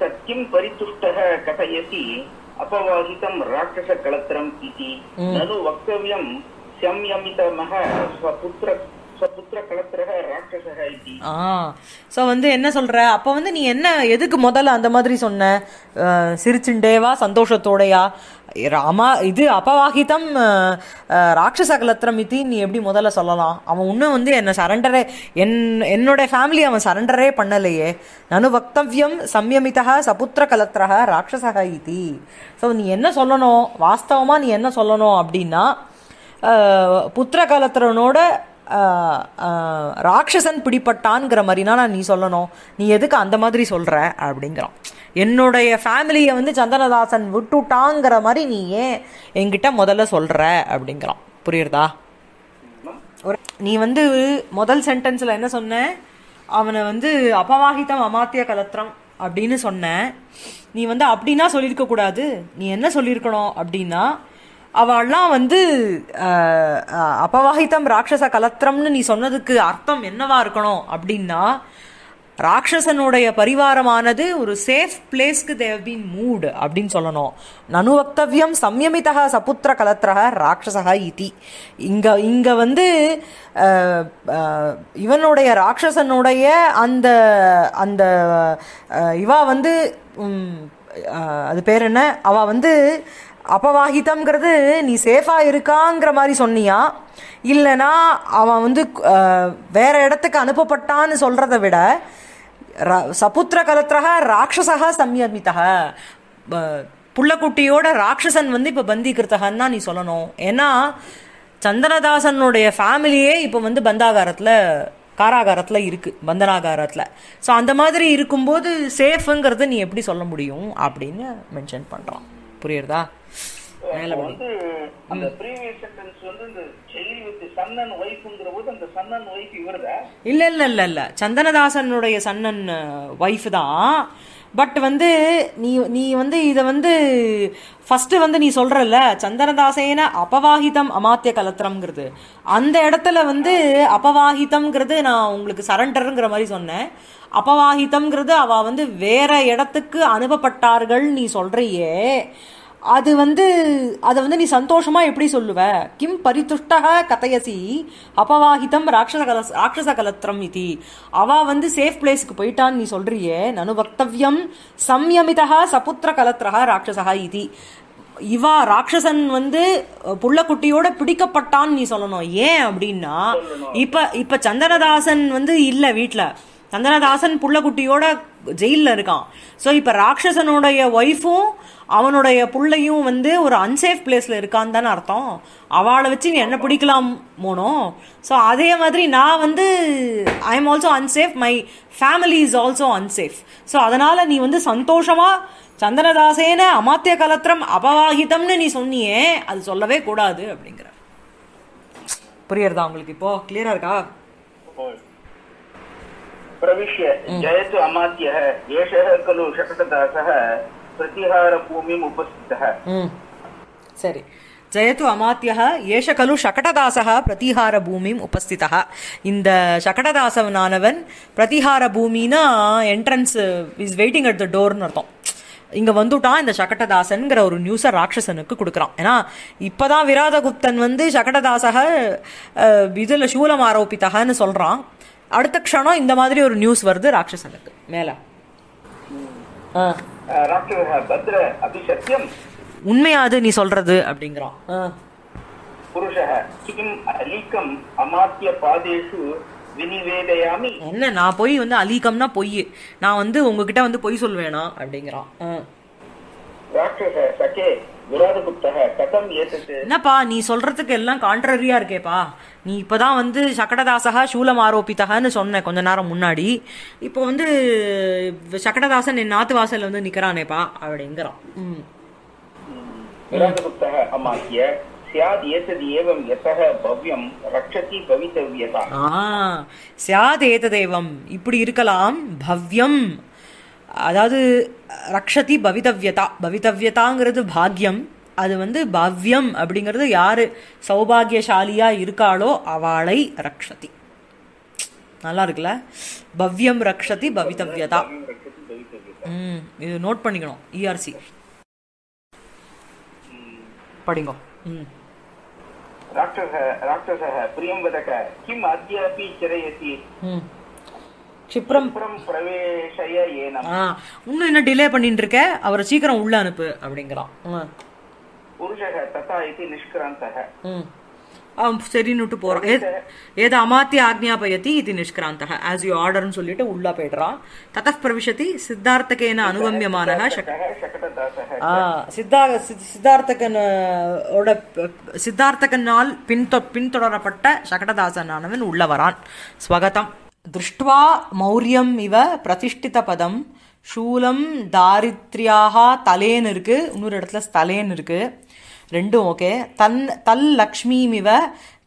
சத்யம் பரித்துஷ்டக கதையசி अपवादितं राक्षसकलत्रम् इति हम्म। ननु वक्तव्यं संयमितमः स्वपुत्र ஸோ வந்து என்ன சொல்ற அப்போ வந்து நீ என்ன எதுக்கு முதல்ல அந்த மாதிரி சொன்ன சிரிச்சுண்டேவா சந்தோஷத்தோடையா ராமா இது அபவாகிதம் ராட்சச கலத்திரம் இது நீ எப்படி முதல்ல சொல்லலாம் அவன் இன்னும் வந்து என்னை சரண்டரே என் என்னோட ஃபேமிலி அவன் சரண்டரே பண்ணலையே நனு வக்தவியம் சம்யமிதா சபுத்திர கலத்திரஹ ராட்சசக இதி ஸோ நீ என்ன சொல்லணும் வாஸ்தவமாக நீ என்ன சொல்லணும் அப்படின்னா புத்திர கலத்திரனோட ராட்சசன் பிடிப்பட்டான்ங்கிற மாதிரினா நான் நீ சொல்லணும் நீ எதுக்கு அந்த மாதிரி சொல்கிற அப்படிங்கிறான் என்னுடைய ஃபேமிலியை வந்து சந்தனதாசன் விட்டுட்டாங்கிற மாதிரி நீ ஏன் என்கிட்ட முதல்ல சொல்கிற அப்படிங்கிறான் புரியுறதா ஒரு நீ வந்து முதல் சென்டென்ஸில் என்ன சொன்ன அவனை வந்து அபவாகிதம் அமாத்திய கலத்திரம் அப்படின்னு சொன்ன நீ வந்து அப்படின்னா சொல்லியிருக்க கூடாது நீ என்ன சொல்லியிருக்கணும் அப்படின்னா அவள்லாம் வந்து அபவாஹிதம் ராட்சச கலத்திரம்னு நீ சொன்னதுக்கு அர்த்தம் என்னவா இருக்கணும் அப்படின்னா ராட்சசனுடைய பரிவாரமானது ஒரு சேஃப் பிளேஸ்க்கு தேவ் பீன் மூடு அப்படின்னு சொல்லணும் வக்தவியம் சம்யமிதக சபுத்திர கலத்திரக ராட்சசக இதி இங்கே இங்கே வந்து இவனுடைய ராட்சசனுடைய அந்த அந்த இவா வந்து அது பேர் என்ன அவ வந்து அபவாகிதம்ங்கிறது நீ சேஃபாக இருக்காங்கிற மாதிரி சொன்னியா இல்லைனா அவன் வந்து வேற இடத்துக்கு அனுப்பப்பட்டான்னு சொல்கிறத விட சபுத்திர கலத்திரக ராட்சசா சம்யமிதக புள்ளக்குட்டியோட ராட்சசன் வந்து இப்போ பந்திக்கிறதகன்னா நீ சொல்லணும் ஏன்னா சந்தனதாசனுடைய ஃபேமிலியே இப்போ வந்து பந்தாகாரத்தில் காராகாரத்தில் இருக்குது பந்தனாகாரத்தில் ஸோ அந்த மாதிரி இருக்கும்போது சேஃபுங்கிறது நீ எப்படி சொல்ல முடியும் அப்படின்னு மென்ஷன் பண்ணுறான் புரியுறதா வந்து அந்த ப்ரீவியஸ் சென்டென்ஸ் வந்து இல்ல இல்ல இல்ல இல்ல சந்தனதாசனுடைய சன் அண்ட் ஒய்ஃப் தான் பட் வந்து நீ நீ வந்து இதை வந்து ஃபஸ்ட்டு வந்து நீ சொல்கிறல்ல சந்தனதாசேன அபவாகிதம் அமாத்திய கலத்திரம்ங்கிறது அந்த இடத்துல வந்து அபவாகிதம்ங்கிறது நான் உங்களுக்கு சரண்டருங்கிற மாதிரி சொன்னேன் அபவாகிதம்ங்கிறது அவள் வந்து வேற இடத்துக்கு அனுப்பப்பட்டார்கள் நீ சொல்கிறியே அது வந்து அதை வந்து நீ சந்தோஷமாக எப்படி சொல்லுவ கிம் பரிதுஷ்டக கதையசி அபவாஹிதம் ராட்சச கல ராட்சச கலத்திரம் இது அவ வந்து சேஃப் பிளேஸ்க்கு போயிட்டான்னு நீ சொல்றியே நனு வக்தவியம் சம்யமிதா சபுத்திர கலத்திரா ராட்சசா இது இவா ராட்சசன் வந்து குட்டியோட பிடிக்கப்பட்டான்னு நீ சொல்லணும் ஏன் அப்படின்னா இப்ப இப்ப சந்திரதாசன் வந்து இல்லை வீட்டில் கந்தனதாசன் புள்ளக்குட்டியோட ஜெயிலில் இருக்கான் ஸோ இப்போ ராட்சசனுடைய ஒய்ஃபும் அவனுடைய புள்ளையும் வந்து ஒரு அன்சேஃப் பிளேஸில் இருக்கான்னு தானே அர்த்தம் அவளை வச்சு நீ என்ன பிடிக்கலாம் போனோம் ஸோ அதே மாதிரி நான் வந்து I am also unsafe my family is also unsafe so அதனால் நீ வந்து சந்தோஷமாக சந்திரதாசேன அமாத்திய கலத்திரம் அபவாகிதம்னு நீ சொன்னியே அது சொல்லவே கூடாது அப்படிங்கிற புரியறதா உங்களுக்கு இப்போ கிளியரா இருக்கா प्रविश्य जयतु अमात्यः एषः खलु शतकदासः प्रतिहारभूमिम् उपस्थितः சரி ஜெயத்து அமாத்தியா ஏஷ கலு சகடதாச பிரதிஹார பூமியும் உபஸ்திதா இந்த சகடதாசனானவன் பிரதிஹார பூமினா entrance is waiting at the டோர்னு அர்த்தம் இங்கே வந்துட்டான் இந்த சகடதாசன்கிற ஒரு நியூஸை ராட்சசனுக்கு கொடுக்குறான் ஏன்னா இப்போ தான் விராதகுப்தன் வந்து சகடதாசக இதில் சூலம் ஆரோப்பித்தகன்னு சொல்கிறான் அடுத்த க்ஷணம் இந்த மாதிரி ஒரு நியூஸ் வருது ராட்சசனுக்கு மேல உண்மையா அது நீ சொல்றது அப்படிங்கிறான் என்ன நான் போய் வந்து அலீகம்னா பொய் நான் வந்து உங்ககிட்ட வந்து பொய் சொல்வேனா அப்படிங்கிறான் என்னப்பா நீ சொல்றதுக்கு எல்லாம் கான்ட்ரரியா இருக்கேப்பா நீ இப்பதான் வந்து சக்கடதாசகா சூலம் ஆரோப்பித்தகன்னு சொன்ன கொஞ்ச நேரம் முன்னாடி இப்போ வந்து சக்கடதாசன் என் நாத்து வாசல்ல வந்து நிக்கிறானேப்பா அப்படிங்கிறான் ஏவம் பவ்யம் பவித்தவ்யதா இப்படி இருக்கலாம் பவ்யம் அதாவது ரக்ஷதி பவிதவ்யதா பவிதவ்யதாங்கிறது பாக்யம் அது வந்து பவ்யம் அப்படிங்கிறது யார் சௌபாகியசாலியாக இருக்காளோ அவளை ரக்ஷதி நல்லா இருக்குல்ல பவ்யம் ரக்ஷதி பவிதவ்யதா ம் இது நோட் பண்ணிக்கணும் இஆர்சி e படிங்க ம் ராட்சச ராட்சச பிரியம் வதக கிம் சிப்ரம் இன்னும் என்ன டிலே பண்ணிட்டு இருக்க அவரை சீக்கிரம் உள்ள அனுப்பு அப்படிங்கிறான் சரின்னு விட்டு போறான் ஏதோ அமாத்தி ஆக்ஞாபயத்தி இது நிஷ்கிராந்தக ஆஸ் யூ ஆர்டர்னு சொல்லிட்டு உள்ள போயிடுறான் ததப் பிரவிஷதி சித்தார்த்தகேன அனுகமியமான சித்தா சித்தார்த்தகனோட சித்தார்த்தகனால் பின்தொடரப்பட்ட சகடதாசனானவன் உள்ள வரான் ஸ்வகதம் दृष्ट्वा மௌரியம் இவ பிரதிஷ்டித பதம் சூலம் தாரித்ரியாகா தலேன்னு இருக்கு இன்னொரு இடத்துல ஸ்தலேன்னு இருக்கு ரெண்டும் ஓகே தன் தல் இவ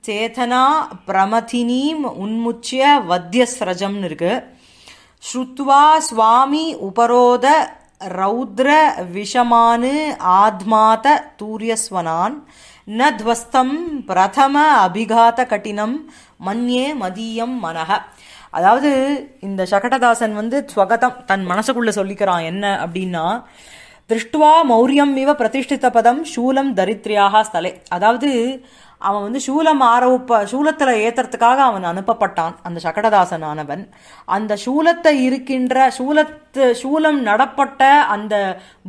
சேதனா பிரமதினீம் உன்முச்சிய வத்தியஸ்ரஜம்னு இருக்கு ஸ்ருத்வா சுவாமி உபரோத ரௌத்ர விஷமானு ஆத்மாத தூரியஸ்வனான் நத்வஸ்தம் பிரதம அபிகாத கட்டினம் மன்யே மதியம் மனக அதாவது இந்த சகடதாசன் வந்து ஸ்வகதம் தன் மனசுக்குள்ள சொல்லிக்கிறான் என்ன அப்படின்னா திருஷ்டுவா மௌரியம் இவ பிரதிஷ்டித்த பதம் சூலம் தரித்ரியாக ஸ்தலே அதாவது அவன் வந்து சூலம் ஆரோப்ப சூலத்தில் ஏற்றுறதுக்காக அவன் அனுப்பப்பட்டான் அந்த சக்கடதாசன் ஆனவன் அந்த சூலத்தை இருக்கின்ற சூலத்து சூலம் நடப்பட்ட அந்த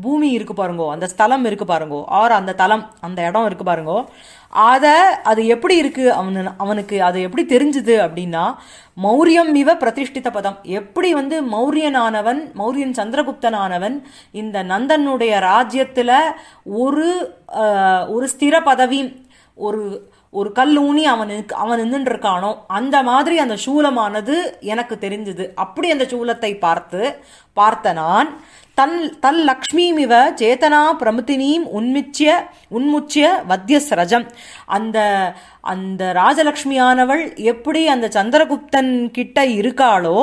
பூமி இருக்கு பாருங்கோ அந்த ஸ்தலம் இருக்கு பாருங்கோ ஆர் அந்த தலம் அந்த இடம் இருக்கு பாருங்கோ அதை அது எப்படி இருக்கு அவனு அவனுக்கு அது எப்படி தெரிஞ்சுது அப்படின்னா மௌரியம் இவ பிரதிஷ்டித்த பதம் எப்படி வந்து மௌரியனானவன் மௌரியன் சந்திரகுப்தனானவன் இந்த நந்தனுடைய ராஜ்யத்தில் ஒரு ஒரு ஸ்திர பதவி ஒரு ஒரு கல் ஊனி அவன் அவன் நின்றுருக்கானோ அந்த மாதிரி அந்த சூலமானது எனக்கு தெரிஞ்சது அப்படி அந்த சூலத்தை பார்த்து பார்த்த நான் தன் தல் இவ சேதனா பிரமுதினீம் உன்மிச்சிய உன்முச்சிய வத்தியஸ்ரஜம் அந்த அந்த ராஜலக்ஷ்மியானவள் எப்படி அந்த சந்திரகுப்தன் கிட்ட இருக்காளோ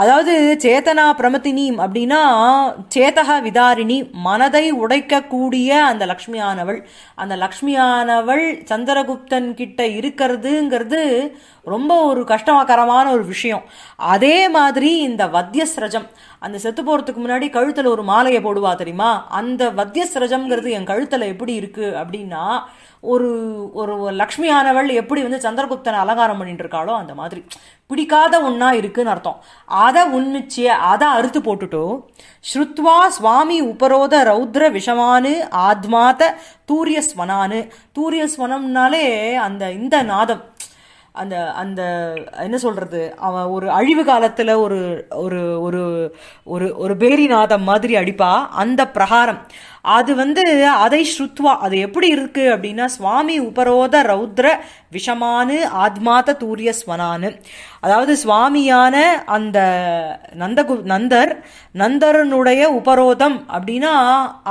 அதாவது சேத்தனா பிரமதினீம் அப்படின்னா சேத்தகா விதாரிணி மனதை உடைக்கக்கூடிய அந்த லக்ஷ்மியானவள் அந்த லக்ஷ்மியானவள் சந்திரகுப்தன் கிட்ட இருக்கிறதுங்கிறது ரொம்ப ஒரு கஷ்டமாக்கரமான ஒரு விஷயம் அதே மாதிரி இந்த வத்தியஸ்ரஜம் அந்த செத்து போகிறதுக்கு முன்னாடி கழுத்தில் ஒரு மாலையை போடுவா தெரியுமா அந்த வத்தியஸ்ரஜம்ங்கிறது என் கழுத்தில் எப்படி இருக்குது அப்படின்னா ஒரு ஒரு லக்ஷ்மியானவள் எப்படி வந்து சந்திரகுப்தனை அலங்காரம் பண்ணிட்டு இருக்காளோ அந்த மாதிரி பிடிக்காத ஒன்றா இருக்குன்னு அர்த்தம் அதை உண்ணிச்சு அதை அறுத்து போட்டுட்டோ ஸ்ருத்வா சுவாமி உபரோத ரௌத்ர விஷமானு ஆத்மாத்த தூரியஸ்வனானு தூரியஸ்வனம்னாலே அந்த இந்த நாதம் அந்த அந்த என்ன சொல்கிறது அவன் ஒரு அழிவு காலத்தில் ஒரு ஒரு ஒரு ஒரு ஒரு பேரிநாதம் மாதிரி அடிப்பா அந்த பிரகாரம் அது வந்து அதை ஸ்ருத்வா அது எப்படி இருக்குது அப்படின்னா சுவாமி உபரோத ரௌத்ர விஷமானு ஆத்மாத தூரிய ஸ்வனானு அதாவது சுவாமியான அந்த நந்தகு நந்தர் நந்தரனுடைய உபரோதம் அப்படின்னா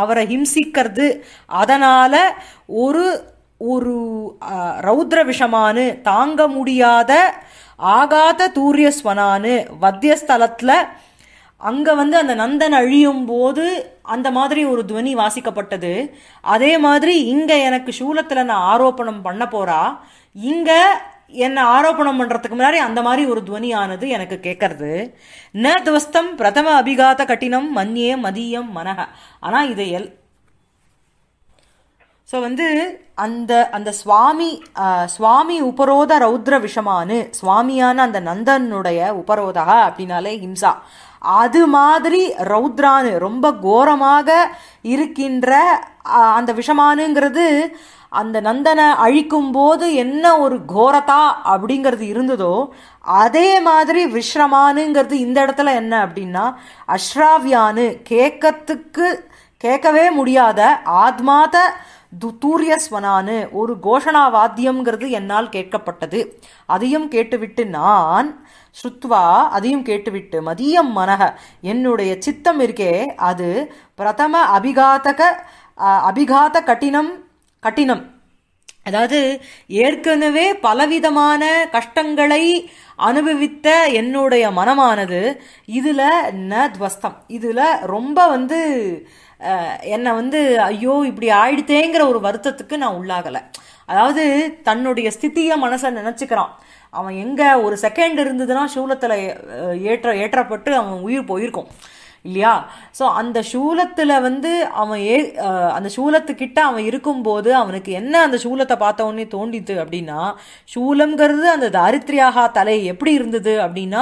அவரை ஹிம்சிக்கிறது அதனால் ஒரு ஒரு ரௌத்ர விஷமானு தாங்க முடியாத ஆகாத தூரியஸ்வனானு வத்தியஸ்தலத்தில் அங்கே வந்து அந்த நந்தன் அழியும் போது அந்த மாதிரி ஒரு துவனி வாசிக்கப்பட்டது அதே மாதிரி இங்கே எனக்கு சூலத்தில் நான் ஆரோப்பணம் பண்ண போகிறா இங்கே என்னை ஆரோப்பணம் பண்ணுறதுக்கு முன்னாடி அந்த மாதிரி ஒரு துவனி ஆனது எனக்கு கேட்கறது ந துவஸ்தம் பிரதம அபிகாத கட்டினம் மன்யே மதியம் மனக ஆனால் இதை எல் ஸோ வந்து அந்த அந்த சுவாமி சுவாமி உபரோத ரௌத்ர விஷமானு சுவாமியான அந்த நந்தனுடைய உபரோதா அப்படின்னாலே ஹிம்சா அது மாதிரி ரௌத்ரானு ரொம்ப கோரமாக இருக்கின்ற அந்த விஷமானுங்கிறது அந்த நந்தனை அழிக்கும் போது என்ன ஒரு கோரதா அப்படிங்கிறது இருந்ததோ அதே மாதிரி விஷ்ரமானுங்கிறது இந்த இடத்துல என்ன அப்படின்னா அஸ்ராவியானு கேட்கறதுக்கு கேட்கவே முடியாத ஆத்மாத துத்தூரியஸ்வனானு ஒரு கோஷணா வாத்தியம்ங்கிறது என்னால் கேட்கப்பட்டது அதையும் கேட்டுவிட்டு நான் ஸ்ருத்வா அதையும் கேட்டுவிட்டு மதியம் மனக என்னுடைய சித்தம் இருக்கே அது பிரதம அபிகாத்தக அபிகாத கட்டினம் கட்டினம் அதாவது ஏற்கனவே பலவிதமான கஷ்டங்களை அனுபவித்த என்னுடைய மனமானது இதில் ந துவஸ்தம் இதில் ரொம்ப வந்து என்னை வந்து ஐயோ இப்படி ஆயிடுத்தேங்கிற ஒரு வருத்தத்துக்கு நான் உள்ளாகலை அதாவது தன்னுடைய ஸ்தித்தியை மனசை நினச்சிக்கிறான் அவன் எங்கே ஒரு செகண்ட் இருந்ததுன்னா சூலத்தில் ஏற்ற ஏற்றப்பட்டு அவன் உயிர் போயிருக்கும் இல்லையா ஸோ அந்த சூலத்தில் வந்து அவன் ஏ அந்த சூலத்துக்கிட்ட அவன் இருக்கும்போது அவனுக்கு என்ன அந்த சூலத்தை பார்த்த தோண்டிது அப்படின்னா சூலங்கிறது அந்த தாரித்ரியாகா தலை எப்படி இருந்தது அப்படின்னா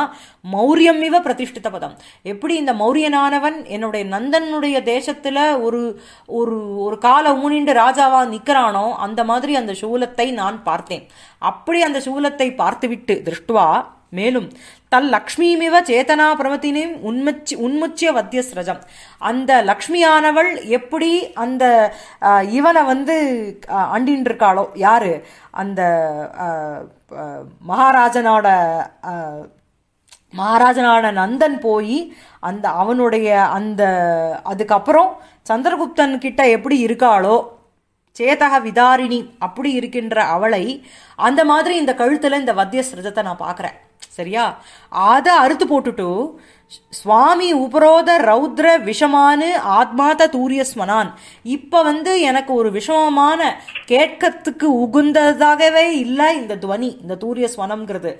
மௌரியம் இவ பிரதிஷ்டித்த பதம் எப்படி இந்த மௌரியனானவன் என்னுடைய நந்தனுடைய தேசத்தில் ஒரு ஒரு ஒரு கால ஊனிண்டு ராஜாவாக நிற்கிறானோ அந்த மாதிரி அந்த சூலத்தை நான் பார்த்தேன் அப்படி அந்த சூலத்தை பார்த்துவிட்டு திருஷ்டுவா மேலும் தல் லக்ஷ்மிவ சேதனா பிரமத்தினையும் உன்மச்சி உன்முச்சிய வத்தியஸ்ரஜம் அந்த லக்ஷ்மியானவள் எப்படி அந்த இவனை வந்து அண்டின்னு இருக்காளோ யாரு அந்த மகாராஜனோட மகாராஜனான நந்தன் போய் அந்த அவனுடைய அந்த அதுக்கப்புறம் சந்திரகுப்தன் கிட்ட எப்படி இருக்காளோ சேதக விதாரிணி அப்படி இருக்கின்ற அவளை அந்த மாதிரி இந்த கழுத்தில் இந்த வத்திய சிரஜத்தை நான் பார்க்குறேன் சரியா அதை அறுத்து போட்டுட்டு சுவாமி உபரோத ரௌத்ர விஷமானு ஆத்மாத தூரியஸ்மனான் இப்போ வந்து எனக்கு ஒரு விஷமமான கேட்கத்துக்கு உகுந்ததாகவே இல்லை இந்த துவனி இந்த தூரிய ஸ்வனம்ங்கிறது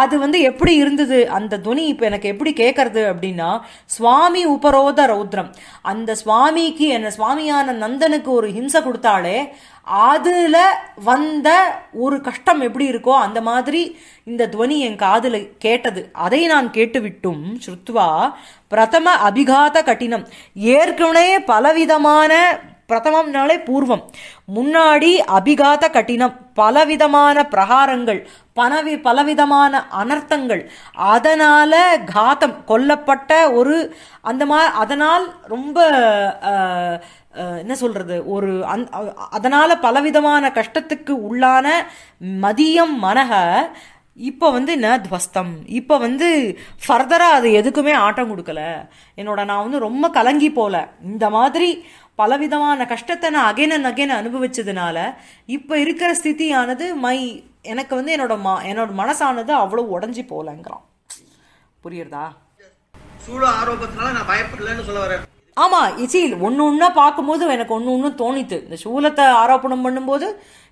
அது வந்து எப்படி இருந்தது அந்த துவனி இப்போ எனக்கு எப்படி கேட்கறது அப்படின்னா சுவாமி உபரோத ரௌத்ரம் அந்த சுவாமிக்கு என்ன சுவாமியான நந்தனுக்கு ஒரு ஹிம்சை கொடுத்தாலே அதில் வந்த ஒரு கஷ்டம் எப்படி இருக்கோ அந்த மாதிரி இந்த துவனி என் காதில் கேட்டது அதை நான் கேட்டுவிட்டும் ஸ்ருதி சுத்வா பிரதம அபிகாத கட்டினம் ஏற்கனவே பலவிதமான பிரதமம்னாலே பூர்வம் முன்னாடி அபிகாத கட்டினம் பலவிதமான பிரகாரங்கள் பலவி பலவிதமான அனர்த்தங்கள் அதனால் காதம் கொல்லப்பட்ட ஒரு அந்த மா அதனால் ரொம்ப என்ன சொல்கிறது ஒரு அந் அதனால் பலவிதமான கஷ்டத்துக்கு உள்ளான மதியம் மனக இப்போ வந்து என்ன துவஸ்தம் இப்போ வந்து ஃபர்தராக அது எதுக்குமே ஆட்டம் கொடுக்கல என்னோட நான் வந்து ரொம்ப கலங்கி போல இந்த மாதிரி பலவிதமான கஷ்டத்தை நான் அகைன் அண்ட் அகைன் அனுபவிச்சதுனால இப்போ இருக்கிற ஸ்திதியானது மை எனக்கு வந்து என்னோட மா என்னோட மனசானது அவ்வளோ உடஞ்சி போகலங்கிறான் புரியுறதா சூழ ஆரோக்கியத்தினால நான் பயப்படலன்னு சொல்ல வரேன் ஆமாம் இசில் ஒன்று ஒன்றா பார்க்கும்போது எனக்கு ஒன்று ஒன்று தோணித்து இந்த சூலத்தை ஆரோப்பணம் பண்ணும்போது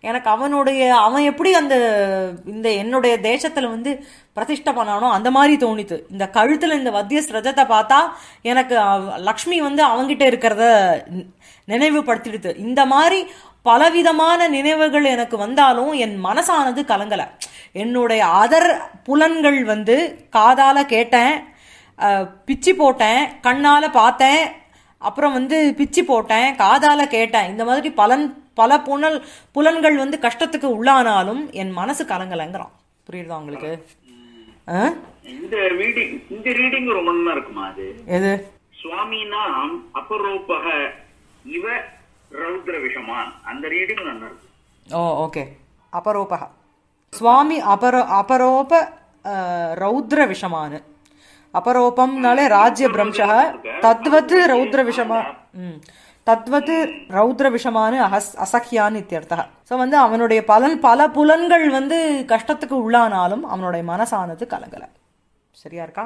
எனக்கு அவனுடைய அவன் எப்படி அந்த இந்த என்னுடைய தேசத்தில் வந்து பிரதிஷ்டை பண்ணானோ அந்த மாதிரி தோணித்து இந்த கழுத்தில் இந்த வத்திய ஸ்ரஜத்தை பார்த்தா எனக்கு லக்ஷ்மி வந்து அவங்கிட்ட இருக்கிறத நினைவுபடுத்திடுது இந்த மாதிரி பலவிதமான நினைவுகள் எனக்கு வந்தாலும் என் மனசானது கலங்கலை என்னுடைய அதர் புலன்கள் வந்து காதால் கேட்டேன் பிச்சு போட்டேன் கண்ணால் பார்த்தேன் அப்புறம் வந்து பிச்சு போட்டேன் காதால் கேட்டேன் இந்த மாதிரி பலன் பல புனல் புலன்கள் வந்து கஷ்டத்துக்கு உள்ளானாலும் என் மனசு கலங்கலைங்கிறான் புரியுதா உங்களுக்கு இந்த ரீடிங் இந்த ரீடிங் ரொம்ப நல்லா இருக்குமா அது எது சுவாமினா அபரூபக இவ ரௌத்ர விஷமான் அந்த ரீடிங் நல்லா இருக்கு ஓ ஓகே அபரோபக சுவாமி அபரோ அபரோப ரௌத்ர விஷமானு அபரோபம்னாலே ராஜ்ய பிரம்சா தத்வத் ரௌத்ர விஷமா தத்வத்து ரௌத்ர விஷமானு அஹஸ் அசக்கியான் இத்தியர்த்தா ஸோ வந்து அவனுடைய பலன் பல புலன்கள் வந்து கஷ்டத்துக்கு உள்ளானாலும் அவனுடைய மனசானது கலங்கலை சரியா இருக்கா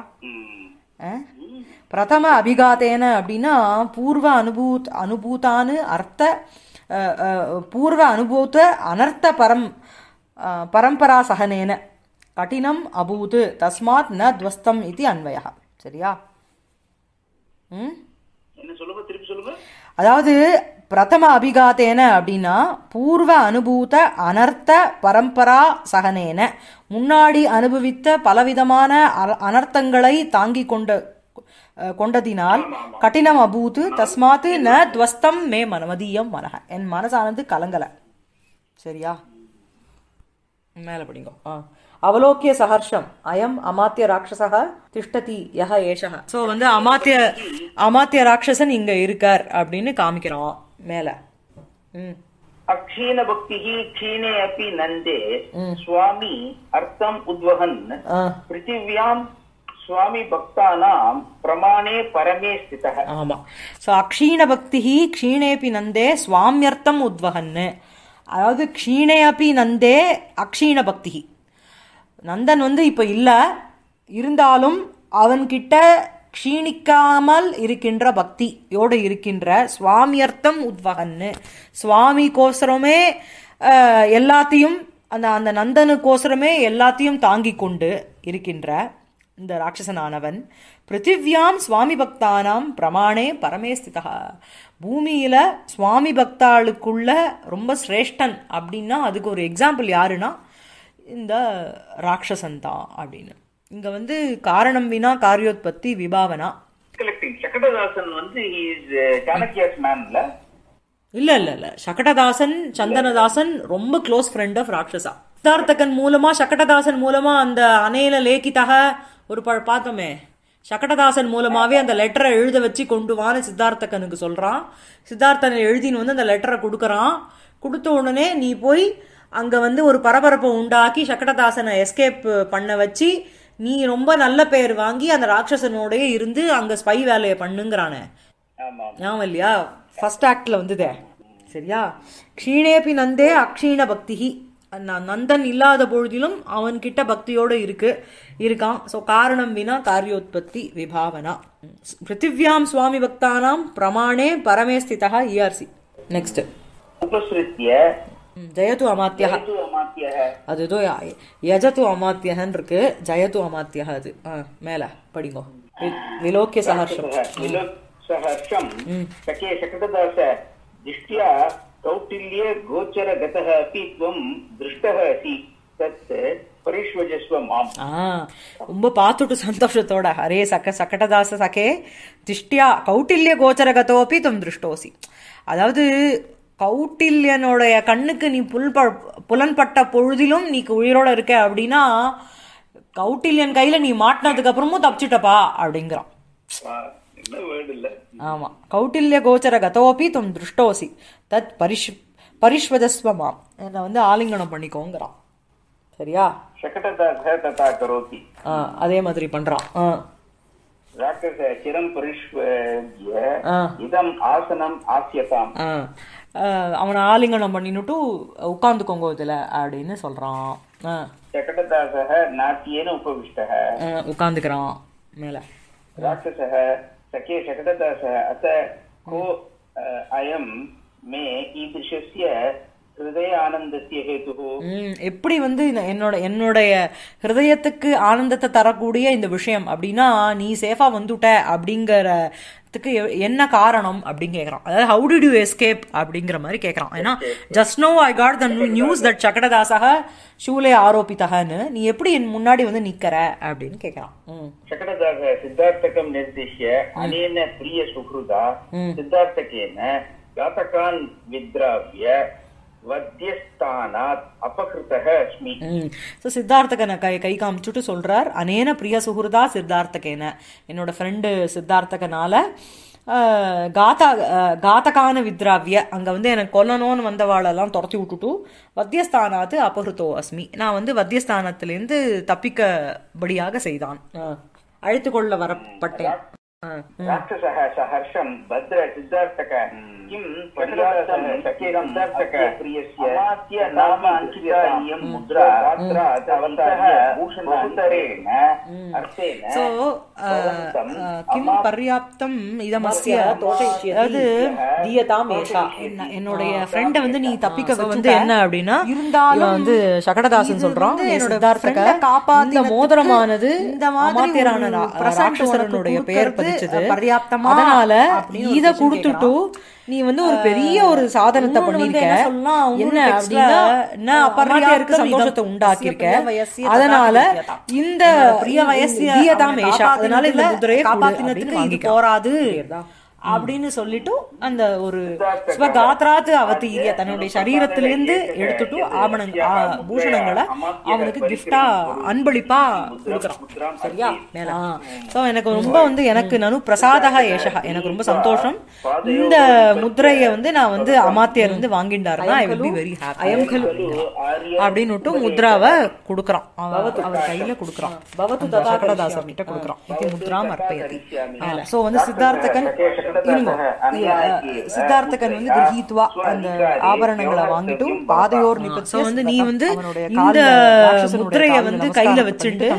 பிரதம அபிகாத்தேன அப்படின்னா பூர்வ அனுபூத் அனுபூத்தானு அர்த்த பூர்வ அனுபூத்த அனர்த்த பரம் பரம்பரா சகனேன கடினம் அபூது தஸ்மாத் ந துவஸ்தம் இது அன்வயா சரியா அதாவது பிரதம அபிகாத்தேன அப்படின்னா பூர்வ அனுபூத்த அனர்த்த பரம்பரா சகனேன முன்னாடி அனுபவித்த பலவிதமான அனர்த்தங்களை தாங்கி கொண்ட கொண்டதினால் கடினம் அபூத்து தஸ்மாத்து ந துவஸ்தம் மே மனமதியம் மனக என் மனசானது கலங்கலை சரியா மேல படிங்க ஆ அவலோக்கிய சஹர்ஷம் அயம் அமாத்திய ராட்சசா திஷ்டதி யஹ ஏஷா ஸோ வந்து அமாத்திய அமாத்திய ராட்சசன் இங்க இருக்கார் அப்படின்னு காமிக்கிறோம் மேல ம் அக்ஷீண பக்தி க்ஷீணே அப்பி நந்தே சுவாமி அர்த்தம் உத்வகன் பிருத்திவியாம் சுவாமி பக்தானாம் பிரமாணே பரமே ஸ்திதः ஆமா சோ அக்ஷீண பக்தி க்ஷீணேபி நந்தே சுவாமியர்த்தம் உத்வகன் அதாவது க்ஷீணே அப்பி நந்தே அக்ஷீண பக்தி நந்தன் வந்து இப்போ இல்லை இருந்தாலும் அவன்கிட்ட க்ஷீணிக்காமல் இருக்கின்ற பக்தியோடு இருக்கின்ற சுவாமியர்த்தம் உத்வகன்னு சுவாமி கோசரமே எல்லாத்தையும் அந்த அந்த நந்தனுக்கோசரமே எல்லாத்தையும் தாங்கி கொண்டு இருக்கின்ற இந்த ராட்சசனானவன் பிருத்திவியாம் சுவாமி பக்தானாம் பிரமாணே பரமேஸ்திதா பூமியில் சுவாமி பக்தாளுக்குள்ள ரொம்ப சிரேஷ்டன் அப்படின்னா அதுக்கு ஒரு எக்ஸாம்பிள் யாருன்னா இந்த ராட்சசன் தான் அப்படின்னு இங்க வந்து காரணம் வினா காரியோத்பத்தி விபாவனா uh, இல்ல இல்ல இல்ல சகடதாசன் சந்தனதாசன் ரொம்ப close friend of Rakshasa Siddharthakan மூலமா சகடதாசன் மூலமா அந்த அணையில லேக்கித்தாக ஒரு பார்த்தோமே சகடதாசன் மூலமாவே அந்த லெட்டரை எழுத வச்சு கொண்டு வான சித்தார்த்தகனுக்கு சொல்றான் சித்தார்த்தன் எழுதின்னு வந்து அந்த லெட்டரை கொடுக்கறான் கொடுத்த உடனே நீ போய் அங்கே வந்து ஒரு பரபரப்பை உண்டாக்கி சக்கடதாசனை எஸ்கேப் பண்ண வச்சு நீ ரொம்ப நல்ல பெயர் வாங்கி அந்த ராட்சசனோடய இருந்து அங்கே ஸ்பை வேலையை பண்ணுங்கிறானே ஆமாம் இல்லையா ஃபர்ஸ்ட் ஆக்டில் சரியா க்ஷீணேபி நந்தே அக்ஷீண பக்திகி நந்தன் இல்லாத பொழுதிலும் அவன்கிட்ட பக்தியோடு இருக்கு இருக்கான் ஸோ காரணம் வினா காரியோத்பத்தி விபாவனா பிருத்திவியாம் சுவாமி பக்தானாம் பிரமாணே பரமேஸ்திதா இஆர்சி e நெக்ஸ்ட் ஜயது அமாத்தியா அதுதான் யஜது அமாத்தியகன் இருக்கு ஜயது அமாத்தியா அது மேல படிங்கோ விலோக்கிய சஹர்ஷம் சஹர்ஷம் சகே சகடதாச திருஷ்டியா கௌட்டில்ய கோச்சர கதக அபி துவம் திருஷ்டக அசி தத் ரொம்ப பார்த்துட்டு சந்தோஷத்தோட அரே சக்க சக்கடதாச சகே திஷ்டியா கௌட்டில்ய கோச்சரகத்தோப்பி தும் திருஷ்டோசி அதாவது கௌட்டில்யனுடைய கண்ணுக்கு நீ புல் புலன்பட்ட பொழுதிலும் நீ உயிரோட இருக்க அப்படின்னா கௌட்டில்யன் கையில நீ மாட்டினதுக்கு அப்புறமும் தப்பிச்சிட்டப்பா அப்படிங்கிறான் ஆமா கௌட்டில்ய கோச்சர கதோபி தும் திருஷ்டோசி தத் பரிஷ் பரிஷ்வதஸ்வமா என்னை வந்து ஆலிங்கனம் பண்ணிக்கோங்கிறான் சரியா அதே மாதிரி பண்றான் அவனை ஆலிங்கனம் பண்ணினுட்டு உட்கார்ந்துக்கோங்க இதுல அப்படின்னு சொல்றான் சகடதாசக நாட்டியேன உபவிஷ்டக உட்கார்ந்துக்கிறான் மேல ராட்சசக சகடதாச அத்த கோ அயம் மே ஈதிருஷஸ்ய எப்படி வந்து என்னோட என்னுடைய ஹிருதயத்துக்கு ஆனந்தத்தை தரக்கூடிய இந்த விஷயம் அப்படின்னா நீ சேஃபா வந்துட்ட அப்படிங்கறதுக்கு என்ன காரணம் அப்படின்னு கேக்குறான் அதாவது ஹவு டிட் யூ எஸ்கேப் அப்படிங்கிற மாதிரி கேக்குறான் ஏன்னா just know I got the news that சக்கடதாசக ஷூலே ஆரோபித்தகன்னு நீ எப்படி என் முன்னாடி வந்து நிக்கிற அப்படின்னு கேக்குறான் சக்கடதாக சித்தார்த்தகம் நிர்திஷ்ய அனேன பிரிய சுஹ்ருதா சித்தார்த்தகேன ஜாத்தகான் வித்ராவிய சித்தார்த்த கனகை கை காமிச்சுட்டு சொல்றார் அனேன பிரிய சுகுருதா சித்தார்த்தகேன என்னோட ஃப்ரெண்டு சித்தார்த்தகனால காத்தா காத்தகான வித்ராவிய அங்கே வந்து எனக்கு கொல்லணும்னு வந்தவாளெல்லாம் துரத்தி விட்டுட்டு வத்தியஸ்தானாத்து அபகிருத்தோ அஸ்மி நான் வந்து வத்தியஸ்தானத்திலேருந்து தப்பிக்கபடியாக செய்தான் அழைத்து கொள்ள வரப்பட்டேன் किं इदमस्य என்னுடைய வந்து நீ தப்பிக்க வந்து என்ன அப்படின்னா இருந்தாலும் வந்து சகடதாசன் சொல்றான் என்னோட காப்பாத்த மோதிரமானது இந்த பிரசாந்த ராட்சசரனுடைய பெயர் கிடைச்சது அதனால இத குடுத்துட்டும் நீ வந்து ஒரு பெரிய ஒரு சாதனத்தை பண்ணிருக்க என்ன அப்படின்னா அப்பறமா இருக்க சந்தோஷத்தை அதனால இந்த பிரிய வயசிய அதனால இந்த குதிரையை இது போராது அப்படின்னு சொல்லிட்டு அந்த ஒரு அவ அவத்தீரிய தன்னுடைய சரீரத்திலிருந்து எடுத்துட்டு ஆபணங் பூஷணங்களை அவனுக்கு கிஃப்டா அன்பளிப்பா கொடுக்குறான் சரியா மேலா ஸோ எனக்கு ரொம்ப வந்து எனக்கு நனு பிரசாதக ஏஷகா எனக்கு ரொம்ப சந்தோஷம் இந்த முத்திரையை வந்து நான் வந்து அமாத்தியர் வந்து வாங்கிட்டாருன்னா I will be very happy அப்படின்னுட்டு முத்ராவை கொடுக்குறான் அவர் கையில கொடுக்குறான் பவத்து ததா கிட்ட கொடுக்குறான் முத்ராம் அர்ப்பயதி ஸோ வந்து சித்தார்த்தகன் சித்தார்த்தகன் வந்து கிரஹீத்வா அந்த ஆபரணங்களை வாங்கிட்டும் பாதையோர் நிபத்திய வந்து நீ வந்து இந்த முத்திரைய வந்து கையில வச்சுட்டு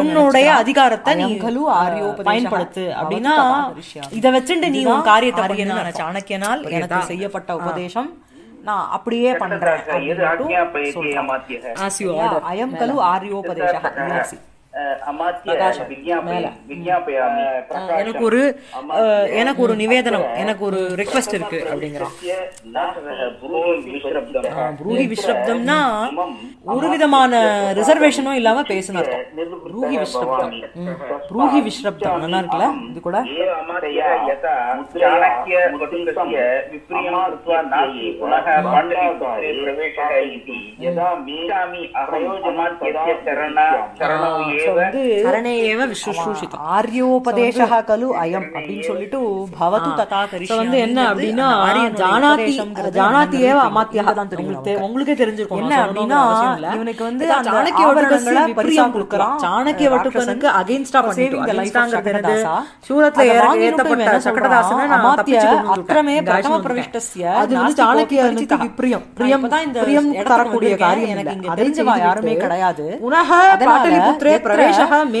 உன்னுடைய அதிகாரத்தை நீ கலு ஆரியோ பயன்படுத்து அப்படின்னா இத வச்சுட்டு நீ உன் காரியத்தை பண்ண சாணக்கியனால் எனக்கு செய்யப்பட்ட உபதேசம் நான் அப்படியே பண்றேன் அயம் கலு ஆரியோபதேச எனக்கு ஒரு எனக்கு ஒரு நிவேதனம் எனக்கு ஒரு ரிக்வெஸ்ட் இருக்கு அப்படிங்கிறான் புரூஹி விஸ்ரப்தம்னா ஒரு விதமான ரிசர்வேஷனும் இல்லாம பேசினார் புரூஹி விஸ்ரப்தம் புரூஹி விஸ்ரப்தம் நல்லா இருக்குல்ல இது கூட பிரவேஷ ஆரியோபதேசா கலு அயம் அப்படின்னு சொல்லிட்டு பவது ததா கரிஷி வந்து என்ன அப்படின்னா ஜானாதி ஜானாதி ஏவ அமாத்தியாக தான் தெரியும் உங்களுக்கே தெரிஞ்சிருக்கும் என்ன அப்படின்னா இவனுக்கு வந்து சாணக்கிய வட்டுகளை பரிசா கொடுக்கறான் சாணக்கிய வட்டுகளுக்கு அகைன்ஸ்டா பண்ணிட்டு சூரத்ல ஏற்றப்பட்ட சக்கடதாசன அமாத்திய அக்கிரமே பிரதம பிரவிஷ்டஸ்ய அது வந்து சாணக்கியனுக்கு விப்ரியம் பிரியம் தான் இந்த பிரியம் தரக்கூடிய காரியம் எனக்கு இங்க தெரிஞ்சவா யாருமே கிடையாது உனக பாட்டலிபுத்திரே இந்த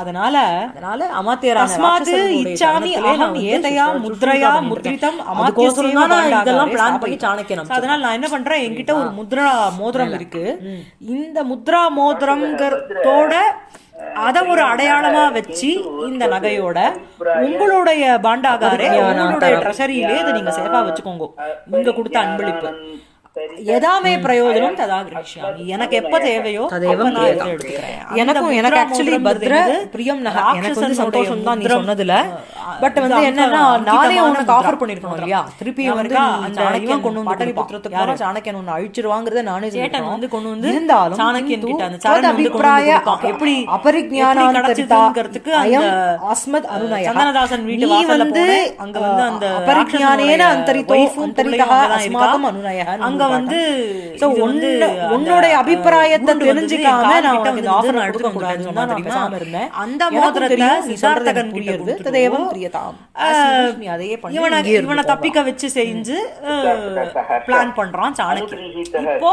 அதனால நான் என்ன பண்றேன் என்கிட்ட ஒரு முத்ரா மோதிரம் இருக்கு இந்த முத்ரா மோதிரம் அதை ஒரு அடையாளமா வச்சு இந்த நகையோட உங்களுடைய பாண்டாகாரே உங்களுடைய ட்ரெஷரியிலே இதை நீங்க சேஃபா வச்சுக்கோங்க நீங்க கொடுத்த அன்பளிப்பு பிரயோஜனம் ததா எனக்கு எப்ப தேவையோ எனக்கும் எனக்கு ஆக்சுவலி பத்ர பிரியம் எனக்கு வந்து சந்தோஷம் தான் நீ சொன்னதுல பட் வந்து என்னன்னா நானே உனக்கு ஆஃபர் இல்லையா திருப்பி வந்து அந்த கொண்டு வந்து புத்திரத்துக்கு யாரும் சாணக்கியன் அழிச்சிருவாங்கறத நானே சேட்டன் வந்து கொண்டு வந்து இருந்தாலும் சாணக்கியன் கிட்ட அந்த எப்படி அபரிஜ்ஞானத்துக்கு அஸ்மத் சந்தனதாசன் வீட்டு அங்க வந்து அந்த அபரிஜ்ஞானேன அந்தரிதோ அஸ்மாகம் அங்க அவங்க வந்து உன்னுடைய அபிப்பிராயத்தை தெரிஞ்சுக்காம நான் ஆஃபர் இருந்தேன் அந்த மோதிரத்தை நிசார்த்தகன் பிரியதாம் அதையே இவனை இவனை தப்பிக்க வச்சு செஞ்சு பிளான் பண்றான் சாணக்கியன் இப்போ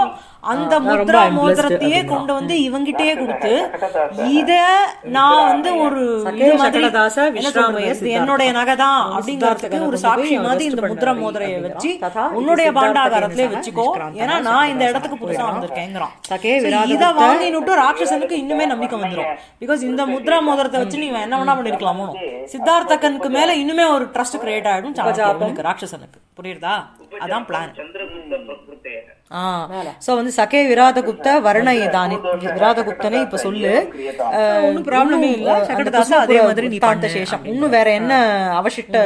அந்த முத்ரா மோதிரத்தையே கொண்டு வந்து இவங்கிட்டே கொடுத்து இத நான் வந்து ஒரு என்னுடைய நகை தான் அப்படிங்கறதுக்கு ஒரு சாட்சி மாதிரி இந்த முத்ரா மோதிரையை வச்சு உன்னுடைய பாண்டாகாரத்திலே வச்சு வச்சுக்கோ ஏன்னா நான் இந்த இடத்துக்கு புதுசாக வந்திருக்கேங்கிறான் இதை வாங்கினுட்டு ராட்சசனுக்கு இன்னுமே நம்பிக்கை வந்துடும் பிகாஸ் இந்த முத்ரா மோதிரத்தை வச்சு நீ என்ன வேணா பண்ணிருக்கலாமோ சித்தார்த்தகனுக்கு மேல இன்னுமே ஒரு ட்ரஸ்ட் கிரியேட் ஆயிடும் ராட்சசனுக்கு புரியுதா அதான் பிளான் சோ வந்து சகே விராத குப்த வர்ண விராத குப்தனே இப்ப சொல்லு ப்ராப்ளமே இல்ல அதே மாதிரி நிபாண்ட சேஷம் இன்னும் வேற என்ன அவசிட்ட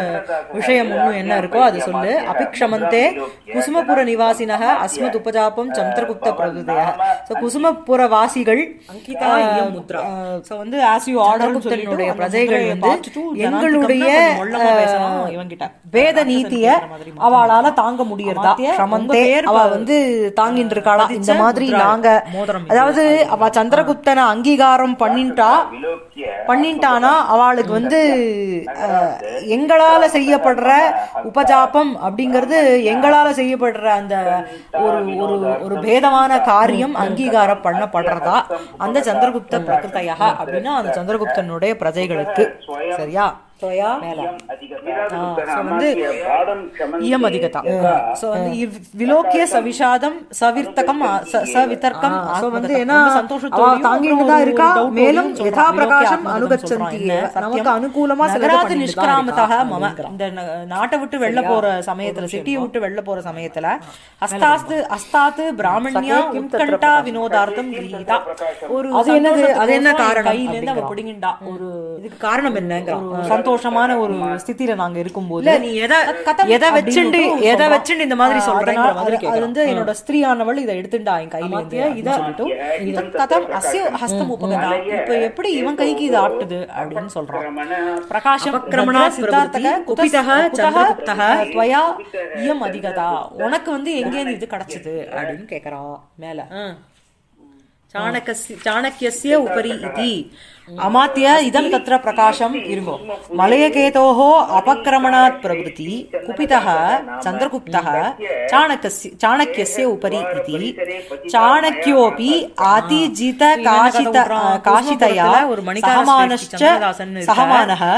விஷயம் இன்னும் என்ன இருக்கோ அது சொல்லு அபிக்ஷமந்தே குசுமபுர நிவாசினக அஸ்மத் உபஜாபம் சந்திரகுப்த பிரபுதய சோ குசுமபுர வாசிகள் சோ வந்து ஆஸ் யூ ஆர்டர் குப்தனுடைய பிரஜைகள் வந்து எங்களுடைய வேத நீதிய அவளால தாங்க முடியறதா அவ வந்து தாங்கிட்டு இருக்காளா இந்த மாதிரி நாங்க அதாவது அவ சந்திரகுப்தனை அங்கீகாரம் பண்ணிட்டா பண்ணிட்டானா அவளுக்கு வந்து எங்களால செய்யப்படுற உபஜாபம் அப்படிங்கிறது எங்களால செய்யப்படுற அந்த ஒரு ஒரு ஒரு பேதமான காரியம் அங்கீகாரம் பண்ணப்படுறதா அந்த சந்திரகுப்த பிரகிருத்தையா அப்படின்னா அந்த சந்திரகுப்தனுடைய பிரஜைகளுக்கு சரியா நாட்டை விட்டு வெள்ள போற சமயத்துல சிட்டியை விட்டு வெள்ள போற சமயத்துல அஸ்தாஸ்து அஸ்தாத்து பிராமணியா உட்கண்டா வினோதார்த்தம் கிரீதா ஒரு என்ன காரணம் கையில இருந்து அவ பிடிங்கிண்டா ஒரு இதுக்கு காரணம் என்ன சந்தோஷம் சந்தோஷமான ஒரு ஸ்தித்தில நாங்க இருக்கும்போது நீ எதை எதை வச்சுண்டு எதை வச்சுண்டு இந்த மாதிரி சொல்றேன் அது வந்து என்னோட ஸ்திரீயானவள் இதை எடுத்துட்டா என் கையில இருந்து இதை இது கதம் அசிய ஹஸ்தம் உபகதா இப்ப எப்படி இவன் கைக்கு இது ஆட்டுது அப்படின்னு சொல்றான் பிரகாஷம் சித்தார்த்தக குபிதக சந்திரகுப்தக துவயா இயம் அதிகதா உனக்கு வந்து எங்கேருந்து இது கிடைச்சது அப்படின்னு கேக்குறான் மேல சாணக்கியசிய உபரி அமாத்திய இதம் தத்ர பிரகாஷம் இருங்கோ மலையகேதோஹோ அபக்கிரமணாத் பிரபுதி குபிதஹ சந்திரகுப்தஹ சாணக்கியஸ்ய உபரி இதி சாணக்கியோபி அதிஜித காசித காசிதயா ஒரு மணிகாமானஸ்ச சஹமானஹ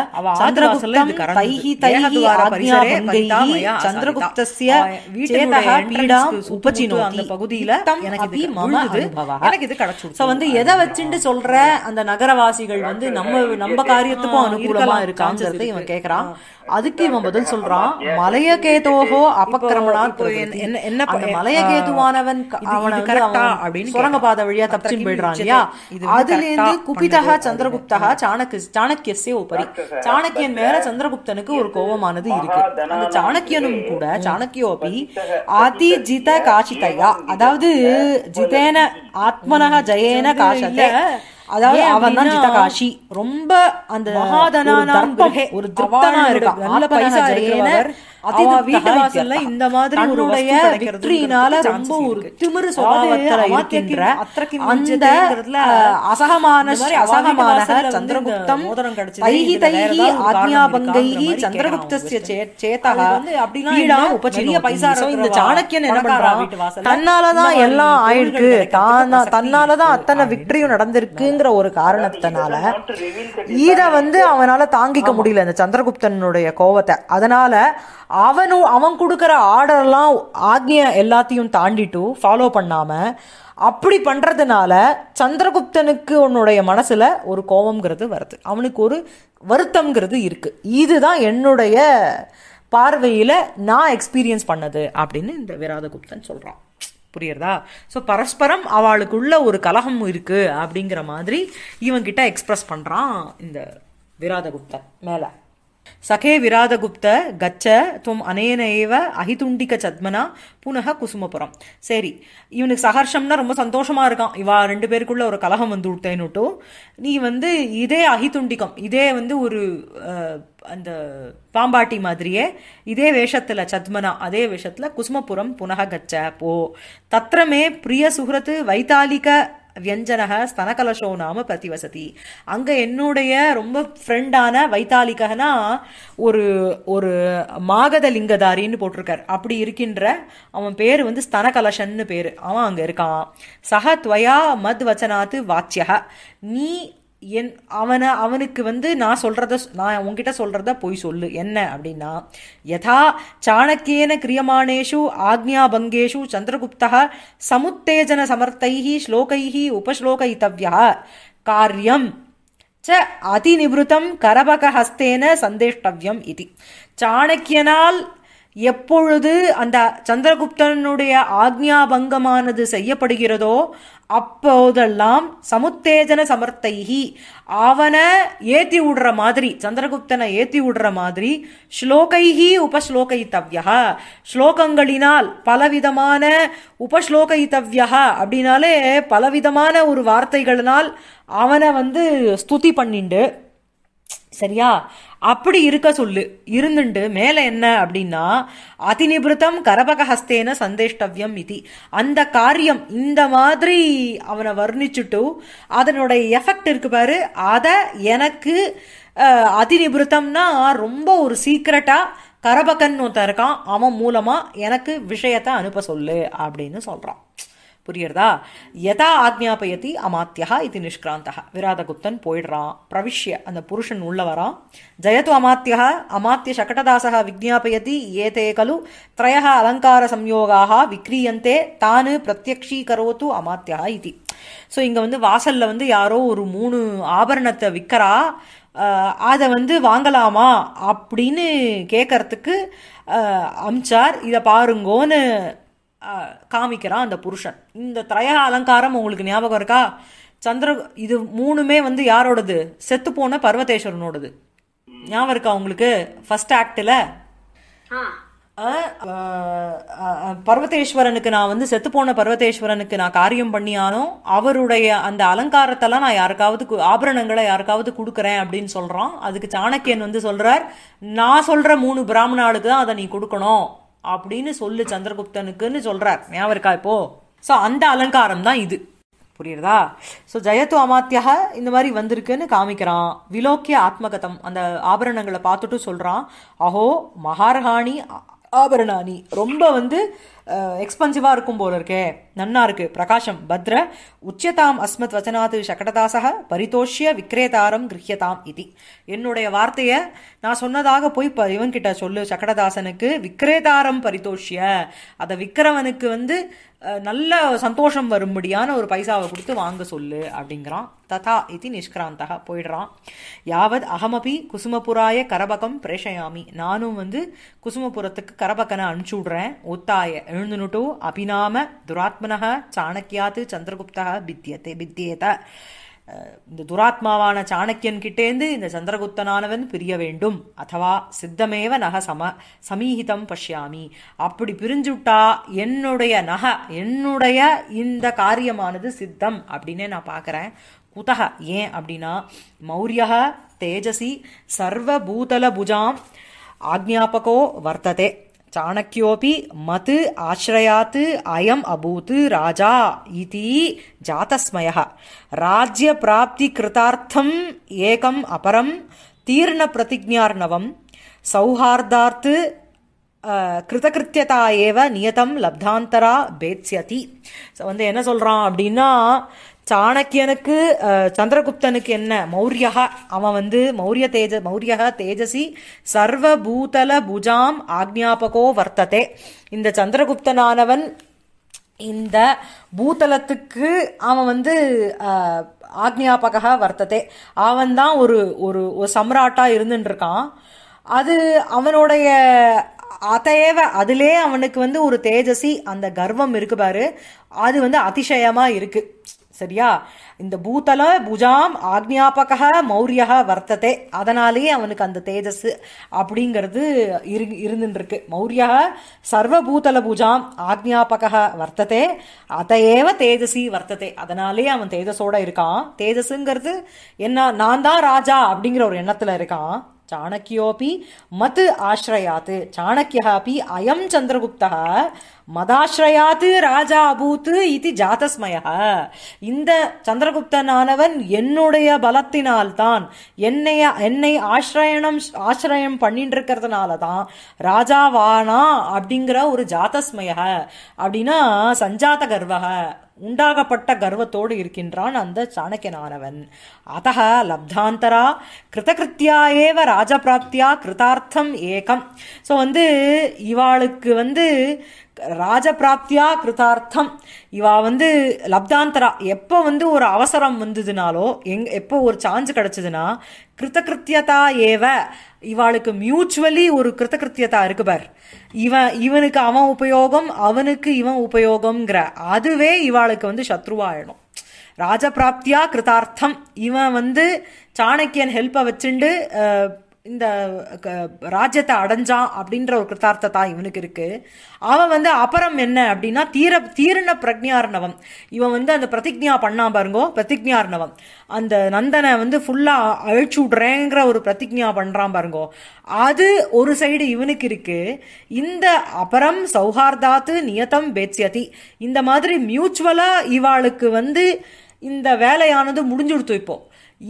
எதை வச்சுண்டு சொல்ற அந்த நகரவாசி ராசிகள் வந்து நம்ம நம்ம காரியத்துக்கும் ah, அனுகூலமா இருக்காங்கிறத இவன் கேக்குறான் ah. அதுக்கு இவன் பதில் சொல்றான் மலைய கேதோகோ அபக்கிரமனா என்ன மலைய கேதுவானவன் அவன் அப்படின்னு சுரங்க பாத வழியா தப்பிச்சுன்னு போயிடுறான் இல்லையா அதுல இருந்து குபிதா சந்திரகுப்தா சாணக்கு சாணக்கியசே உபரி சாணக்கியன் மேல சந்திரகுப்தனுக்கு ஒரு கோபமானது இருக்கு அந்த சாணக்கியனும் கூட சாணக்கியோபி அதி ஜித காசி தையா அதாவது ஜிதேன ஆத்மனக ஜெயேன காசத்தை அதாவது அவன் தான் ஜிதகாஷி ரொம்ப அந்த மகாதனான ஒரு திருப்தனா இருக்கா நல்ல பைசா இருக்கிறவர் அவன் வீட்டு வாசல்ல இந்த மாதிரி வெற்றியினால ரொம்ப ஒரு திமிரு இருக்கின்ற அந்த அசகமான அசகமான சந்திரகுப்தம் மோதிரம் தைகி சந்திரகுப்தஸ்ய அப்படின்னா உபச்சரிய பைசா இந்த சாணக்கியன் என்ன பண்றான் தன்னாலதான் எல்லாம் ஆயிருக்கு தன்னாலதான் அத்தனை விக்டரியும் நடந்திருக்குங்கிற ஒரு காரணத்தினால வந்து அவனால தாங்கிக்க முடியல இந்த சந்திரகுப்தனுடைய கோவத்தை அதனால அவனு அவன் கொடுக்குற ஆர்டர்லாம் ஆக்னியை எல்லாத்தையும் தாண்டிட்டு ஃபாலோ பண்ணாமல் அப்படி பண்ணுறதுனால சந்திரகுப்தனுக்கு உன்னுடைய மனசில் ஒரு கோபங்கிறது வருது அவனுக்கு ஒரு வருத்தம்ங்கிறது இருக்குது இதுதான் என்னுடைய பார்வையில் நான் எக்ஸ்பீரியன்ஸ் பண்ணது அப்படின்னு இந்த விராதகுப்தன் சொல்கிறான் புரியுறதா ஸோ பரஸ்பரம் அவளுக்குள்ள ஒரு கலகம் இருக்குது அப்படிங்கிற மாதிரி இவங்கிட்ட எக்ஸ்ப்ரெஸ் பண்ணுறான் இந்த விராதகுப்தன் மேலே சகே விராதகுப்த கச்ச துவம் அனேனேவ அகிதுண்டிக்க அஹிதுண்டிக சத்மனா புனக குசுமபுரம் சரி இவனுக்கு சகர்ஷம்னா ரொம்ப சந்தோஷமாக இருக்கான் இவா ரெண்டு பேருக்குள்ள ஒரு கலகம் வந்து விட்டேன்னுட்டு நீ வந்து இதே அஹிதுண்டிகம் இதே வந்து ஒரு அந்த பாம்பாட்டி மாதிரியே இதே வேஷத்தில் சத்மனா அதே வேஷத்தில் குசுமபுரம் புனக கச்ச போ தத்திரமே பிரிய சுகரத்து வைத்தாலிக்க வியஞ்சனக ஸ்தனகலசோ நாம பிரதிவசதி அங்கே என்னுடைய ரொம்ப ஃப்ரெண்டான வைத்தாலிகனா ஒரு ஒரு மாகத லிங்கதாரின்னு போட்டிருக்கார் அப்படி இருக்கின்ற அவன் பேர் வந்து ஸ்தனகலசன்னு பேர் அவன் அங்கே இருக்கான் சக துவயா மத் வச்சனாத்து வாச்சியக நீ என் அவனை அவனுக்கு வந்து நான் சொல்கிறத நான் உங்ககிட்ட சொல்கிறத போய் சொல்லு என்ன அப்படின்னா யதா சாணக்கியன கிரியமானேஷு ஆக்ஞாபங்கேஷு சந்திரகுப்தா சமுத்தேஜன சமர்த்தைஹி ஸ்லோகைஹி உபஸ்லோகைத்தவ்யா காரியம் ச அதிநிபுத்தம் கரபகஹஸ்தேன சந்தேஷ்டவ்யம் இது சாணக்கியனால் எப்பொழுது அந்த சந்திரகுப்தனுடைய ஆக்ஞாபங்கமானது செய்யப்படுகிறதோ அப்போதெல்லாம் சமுத்தேஜன சமர்த்தைகி அவனை ஏத்தி விடுற மாதிரி சந்திரகுப்தனை ஏத்தி விடுற மாதிரி ஸ்லோகைகி உபஸ்லோகைத்தவ்யா ஸ்லோகங்களினால் பலவிதமான உபஸ்லோகைத்தவ்யா அப்படின்னாலே பலவிதமான ஒரு வார்த்தைகளினால் அவனை வந்து ஸ்துதி பண்ணிண்டு சரியா அப்படி இருக்க சொல்லு இருந்துண்டு மேலே என்ன அப்படின்னா அதிநிபிருத்தம் கரபகஹஸ்தேன சந்தேஷ்டவியம் இது அந்த காரியம் இந்த மாதிரி அவனை வர்ணிச்சுட்டு அதனுடைய எஃபெக்ட் இருக்கு பாரு அதை எனக்கு அதிநிபிருத்தம்னா ரொம்ப ஒரு சீக்ரெட்டாக கரபகன் ஒருத்தன் இருக்கான் அவன் மூலமாக எனக்கு விஷயத்த அனுப்ப சொல்லு அப்படின்னு சொல்கிறான் புரியுறதா எதா ஆக்ஞாபயத்தி அமாத்தியா இது நிஷ்கிராந்தா விராதகுப்தன் போயிடுறான் பிரவிஷ்ய அந்த புருஷன் உள்ள வரான் ஜயது அமாத்தியா அமாத்திய சகடதாசா விஜாபயதி ஏதே கலு திரய அலங்கார சம்யோகாக விக்ரீயந்தே தானு பிரத்யக்ஷீகரோத்து அமாத்தியா இது ஸோ இங்கே வந்து வாசல்ல வந்து யாரோ ஒரு மூணு ஆபரணத்தை விற்கிறா அதை வந்து வாங்கலாமா அப்படின்னு கேட்கறதுக்கு அம்சார் இதை பாருங்கோன்னு காமிக்கிறான் அந்த புருஷன் இந்த திரைய அலங்காரம் உங்களுக்கு ஞாபகம் இருக்கா சந்திர இது மூணுமே வந்து யாரோடது செத்து போன பர்வதேஸ்வரனோடது ஞாபகம் இருக்கா உங்களுக்கு ஃபர்ஸ்ட் ஆக்டில் பர்வதேஸ்வரனுக்கு நான் வந்து செத்துப்போன பர்வதேஸ்வரனுக்கு நான் காரியம் பண்ணியானோ அவருடைய அந்த அலங்காரத்தெல்லாம் நான் யாருக்காவது ஆபரணங்களை யாருக்காவது கொடுக்குறேன் அப்படின்னு சொல்கிறான் அதுக்கு சாணக்கியன் வந்து சொல்கிறார் நான் சொல்கிற மூணு பிராமணாளுக்கு தான் அதை நீ கொடுக்கணும் அப்படின்னு சொல்லு சந்திரகுப்தனுக்குன்னு சொல்கிறார் ஞாபகம் இருக்கா இப்போது ஸோ அந்த அலங்காரம் தான் இது புரியுறதா ஸோ ஜெயத்து அமாத்தியாக இந்த மாதிரி வந்திருக்குன்னு காமிக்கிறான் விலோக்கிய ஆத்மகதம் அந்த ஆபரணங்களை பார்த்துட்டு சொல்கிறான் அஹோ மகாரஹாணி ஆபரணாணி ரொம்ப வந்து எக்ஸ்பென்சிவாக இருக்கும் போல இருக்கே நன்னா இருக்கு பிரகாஷம் பத்ர உச்சதாம் அஸ்மத் வச்சனாத்து சகடதாசக பரிதோஷிய விக்ரேதாரம் கிரியதாம் இது என்னுடைய வார்த்தையை நான் சொன்னதாக போய் இப்போ இவன்கிட்ட சொல்லு சக்கடதாசனுக்கு விக்ரேதாரம் பரிதோஷிய அதை விக்கிரவனுக்கு வந்து நல்ல சந்தோஷம் வரும்படியான ஒரு பைசாவை கொடுத்து வாங்க சொல்லு அப்படிங்கிறான் ததா இது நிஷ்கிராந்தக போயிடுறான் யாவத் அகமபி குசுமபுராய கரபகம் பிரேஷயாமி நானும் வந்து குசுமபுரத்துக்கு கரபக்கனை அனுப்பிச்சி விடுறேன் ஒத்தாய எழுந்துனுட்டு அபிநாம துராத்மனக சாணக்கியாத்து சந்திரகுப்தா பித்தியத்தை பித்தியத இந்த துராத்மாவான சாணக்கியன் கிட்டேந்து இந்த சந்திரகுப்தனானவன் பிரிய வேண்டும் அத்தவா சித்தமேவ நக சம சமீஹிதம் பஷ்யாமி அப்படி பிரிஞ்சுட்டா என்னுடைய நக என்னுடைய இந்த காரியமானது சித்தம் அப்படின்னே நான் பார்க்குறேன் குதக ஏன் அப்படின்னா மௌரியக தேஜசி சர்வபூதல புஜாம் ஆக்ஞாபகோ வர்த்ததே சாணக்கியோபி மது ஆசிரயாத்து அயம் அபூத் ராஜா இது ஜாத்தஸ்மய ராஜ்ய பிராப்தி கிருதார்த்தம் ஏகம் அபரம் தீர்ண பிரதிஜார்ணவம் சௌஹார்தார்த்து கிருதகிருத்தியதா ஏவ நியதம் லப்தாந்தரா பேத்ஸ்யதி வந்து என்ன சொல்கிறான் அப்படின்னா சாணக்கியனுக்கு சந்திரகுப்தனுக்கு என்ன மௌரியா அவன் வந்து மௌரிய தேஜ மௌரியா தேஜசி பூதல புஜாம் ஆக்ஞாபகோ வர்த்ததே இந்த சந்திரகுப்தனானவன் இந்த பூதலத்துக்கு அவன் வந்து ஆக்ஞாபகா வர்த்ததே அவன் தான் ஒரு ஒரு சம்ராட்டாக இருந்துட்டுருக்கான் அது அவனுடைய அதையேவ அதிலே அவனுக்கு வந்து ஒரு தேஜசி அந்த கர்வம் இருக்கு பாரு அது வந்து அதிசயமாக இருக்குது சரியா இந்த பூத்தல புஜாம் ஆக்ஞாபக மௌரியா வர்த்ததே அதனாலேயே அவனுக்கு அந்த தேஜஸ் அப்படிங்கிறது இரு இருந்துருக்கு மௌரிய சர்வ பூதல புஜாம் ஆக்ஞாபக வர்த்ததே அதையேவ தேஜசி வர்த்ததே அதனாலே அவன் தேஜஸோட இருக்கான் தேஜஸுங்கிறது என்ன நான் தான் ராஜா அப்படிங்கிற ஒரு எண்ணத்தில் இருக்கான் சாணக்கியோபி மத் ஆசிரயாத் சாணக்கியா அப்படி அயம் சந்திரகுப்தா மதாசிரயாத் ராஜா அபூத் இது ஜாதஸ்மயா இந்த சந்திரகுப்தனானவன் என்னுடைய பலத்தினால்தான் என்னைய என்னை ஆசிரயணம் ஆசிரயம் பண்ணிட்டு இருக்கிறதுனால தான் ராஜாவானா அப்படிங்கிற ஒரு ஜாதஸ்மயா அப்படின்னா சஞ்சாத கர்வக உண்டாகப்பட்ட கர்வத்தோடு இருக்கின்றான் அந்த சாணக்கியனானவன் அத லப்தாந்தரா கிருதகிருத்தியா ஏவ ராஜபிராப்தியா கிருதார்த்தம் ஏகம் ஸோ வந்து இவாளுக்கு வந்து ராஜபிராப்தியா கிருதார்த்தம் இவா வந்து லப்தாந்தரா எப்போ வந்து ஒரு அவசரம் வந்ததுனாலோ எங் எப்போ ஒரு சான்ஸ் கிடச்சதுன்னா கிருத்தகிருத்தியதா ஏவ இவாளுக்கு மியூச்சுவலி ஒரு கிருத்தகிருத்தியதா இருக்கு பார் இவன் இவனுக்கு அவன் உபயோகம் அவனுக்கு இவன் உபயோகம்ங்கிற அதுவே இவாளுக்கு வந்து சத்ருவாயிடும் ராஜபிராப்தியா கிருதார்த்தம் இவன் வந்து சாணக்கியன் ஹெல்ப்பை வச்சுண்டு இந்த ராஜ்யத்தை அடைஞ்சான் அப்படின்ற ஒரு கிருத்தார்த்தத்தான் தான் இவனுக்கு இருக்கு அவன் வந்து அப்புறம் என்ன அப்படின்னா தீர தீரண பிரக்ஞார்ணவம் இவன் வந்து அந்த பிரதிஜா பண்ணா பாருங்கோ பிரதிஜார்ணவம் அந்த நந்தனை வந்து ஃபுல்லாக அழிச்சு விட்றேங்கிற ஒரு பிரதிஜா பண்ணுறான் பாருங்கோ அது ஒரு சைடு இவனுக்கு இருக்கு இந்த அபரம் சௌஹார்தாத்து நியத்தம் பேச்சியதி இந்த மாதிரி மியூச்சுவலாக இவாளுக்கு வந்து இந்த வேலையானது முடிஞ்சு கொடுத்து இப்போ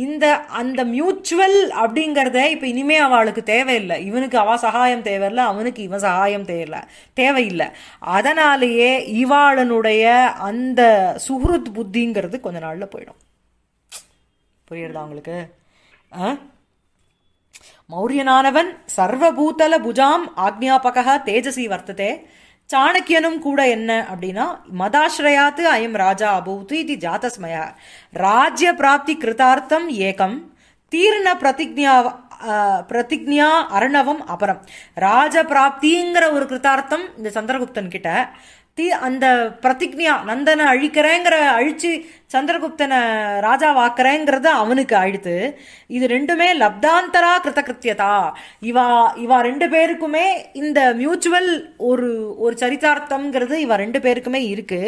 இந்த அந்த மியூச்சுவல் அப்படிங்கிறத இப்போ இனிமே அவளுக்கு தேவையில்லை இவனுக்கு அவள் சகாயம் தேவையில்லை அவனுக்கு இவன் சகாயம் தேவையில்லை தேவையில்லை அதனாலேயே இவாளனுடைய அந்த சுஹ்ருத் புத்திங்கிறது கொஞ்ச நாளில் போயிடும் புரியுறதா அவங்களுக்கு மௌரியனானவன் சர்வபூதல புஜாம் ஆக்ஞாபக தேஜசி வர்த்ததே சாணக்கியனும் கூட என்ன அப்படின்னா மதாஸ்ரயாத்து அயம் ராஜா அபூத்து இது ஜாதஸ்மயா ராஜ்ய பிராப்தி கிருதார்த்தம் ஏகம் தீர்ண பிரதிஜா பிரதிஜா அர்ணவம் அபரம் ராஜ பிராப்திங்கிற ஒரு கிருத்தார்த்தம் இந்த சந்திரகுப்தன் கிட்ட தீ அந்த பிரதிக்ஞா நந்தனை அழிக்கிறேங்கிற அழிச்சு சந்திரகுப்தனை ராஜாவாக்குறேங்கிறது அவனுக்கு ஆயிடுத்து இது ரெண்டுமே லப்தாந்தரா கிருத்தகிருத்தியதா இவா இவா ரெண்டு பேருக்குமே இந்த மியூச்சுவல் ஒரு ஒரு சரித்தார்த்தம்ங்கிறது இவா ரெண்டு பேருக்குமே இருக்கு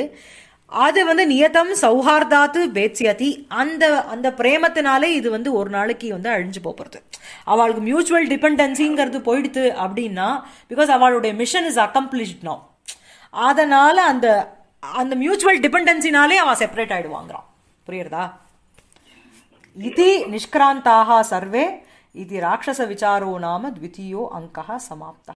அது வந்து நியதம் சௌஹார்தாத்து பேச்சியதி அந்த அந்த பிரேமத்தினாலே இது வந்து ஒரு நாளைக்கு வந்து அழிஞ்சு போகிறது அவளுக்கு மியூச்சுவல் டிபெண்டன்சிங்கிறது போயிடுது அப்படின்னா பிகாஸ் அவளுடைய மிஷன் இஸ் அக்கம்ப்ளீஷ்ட் நோ அதனால் அந்த அந்த மியூச்சுவல் டிபெண்டன்சினாலே அவன் செப்பரேட் ஆயிடுவாங்கிறான் புரியுறதா இது நிஷ்கிராந்தாக சர்வே இது ராட்சச விசாரோ நாம த்விதீயோ அங்கா சமாப்தா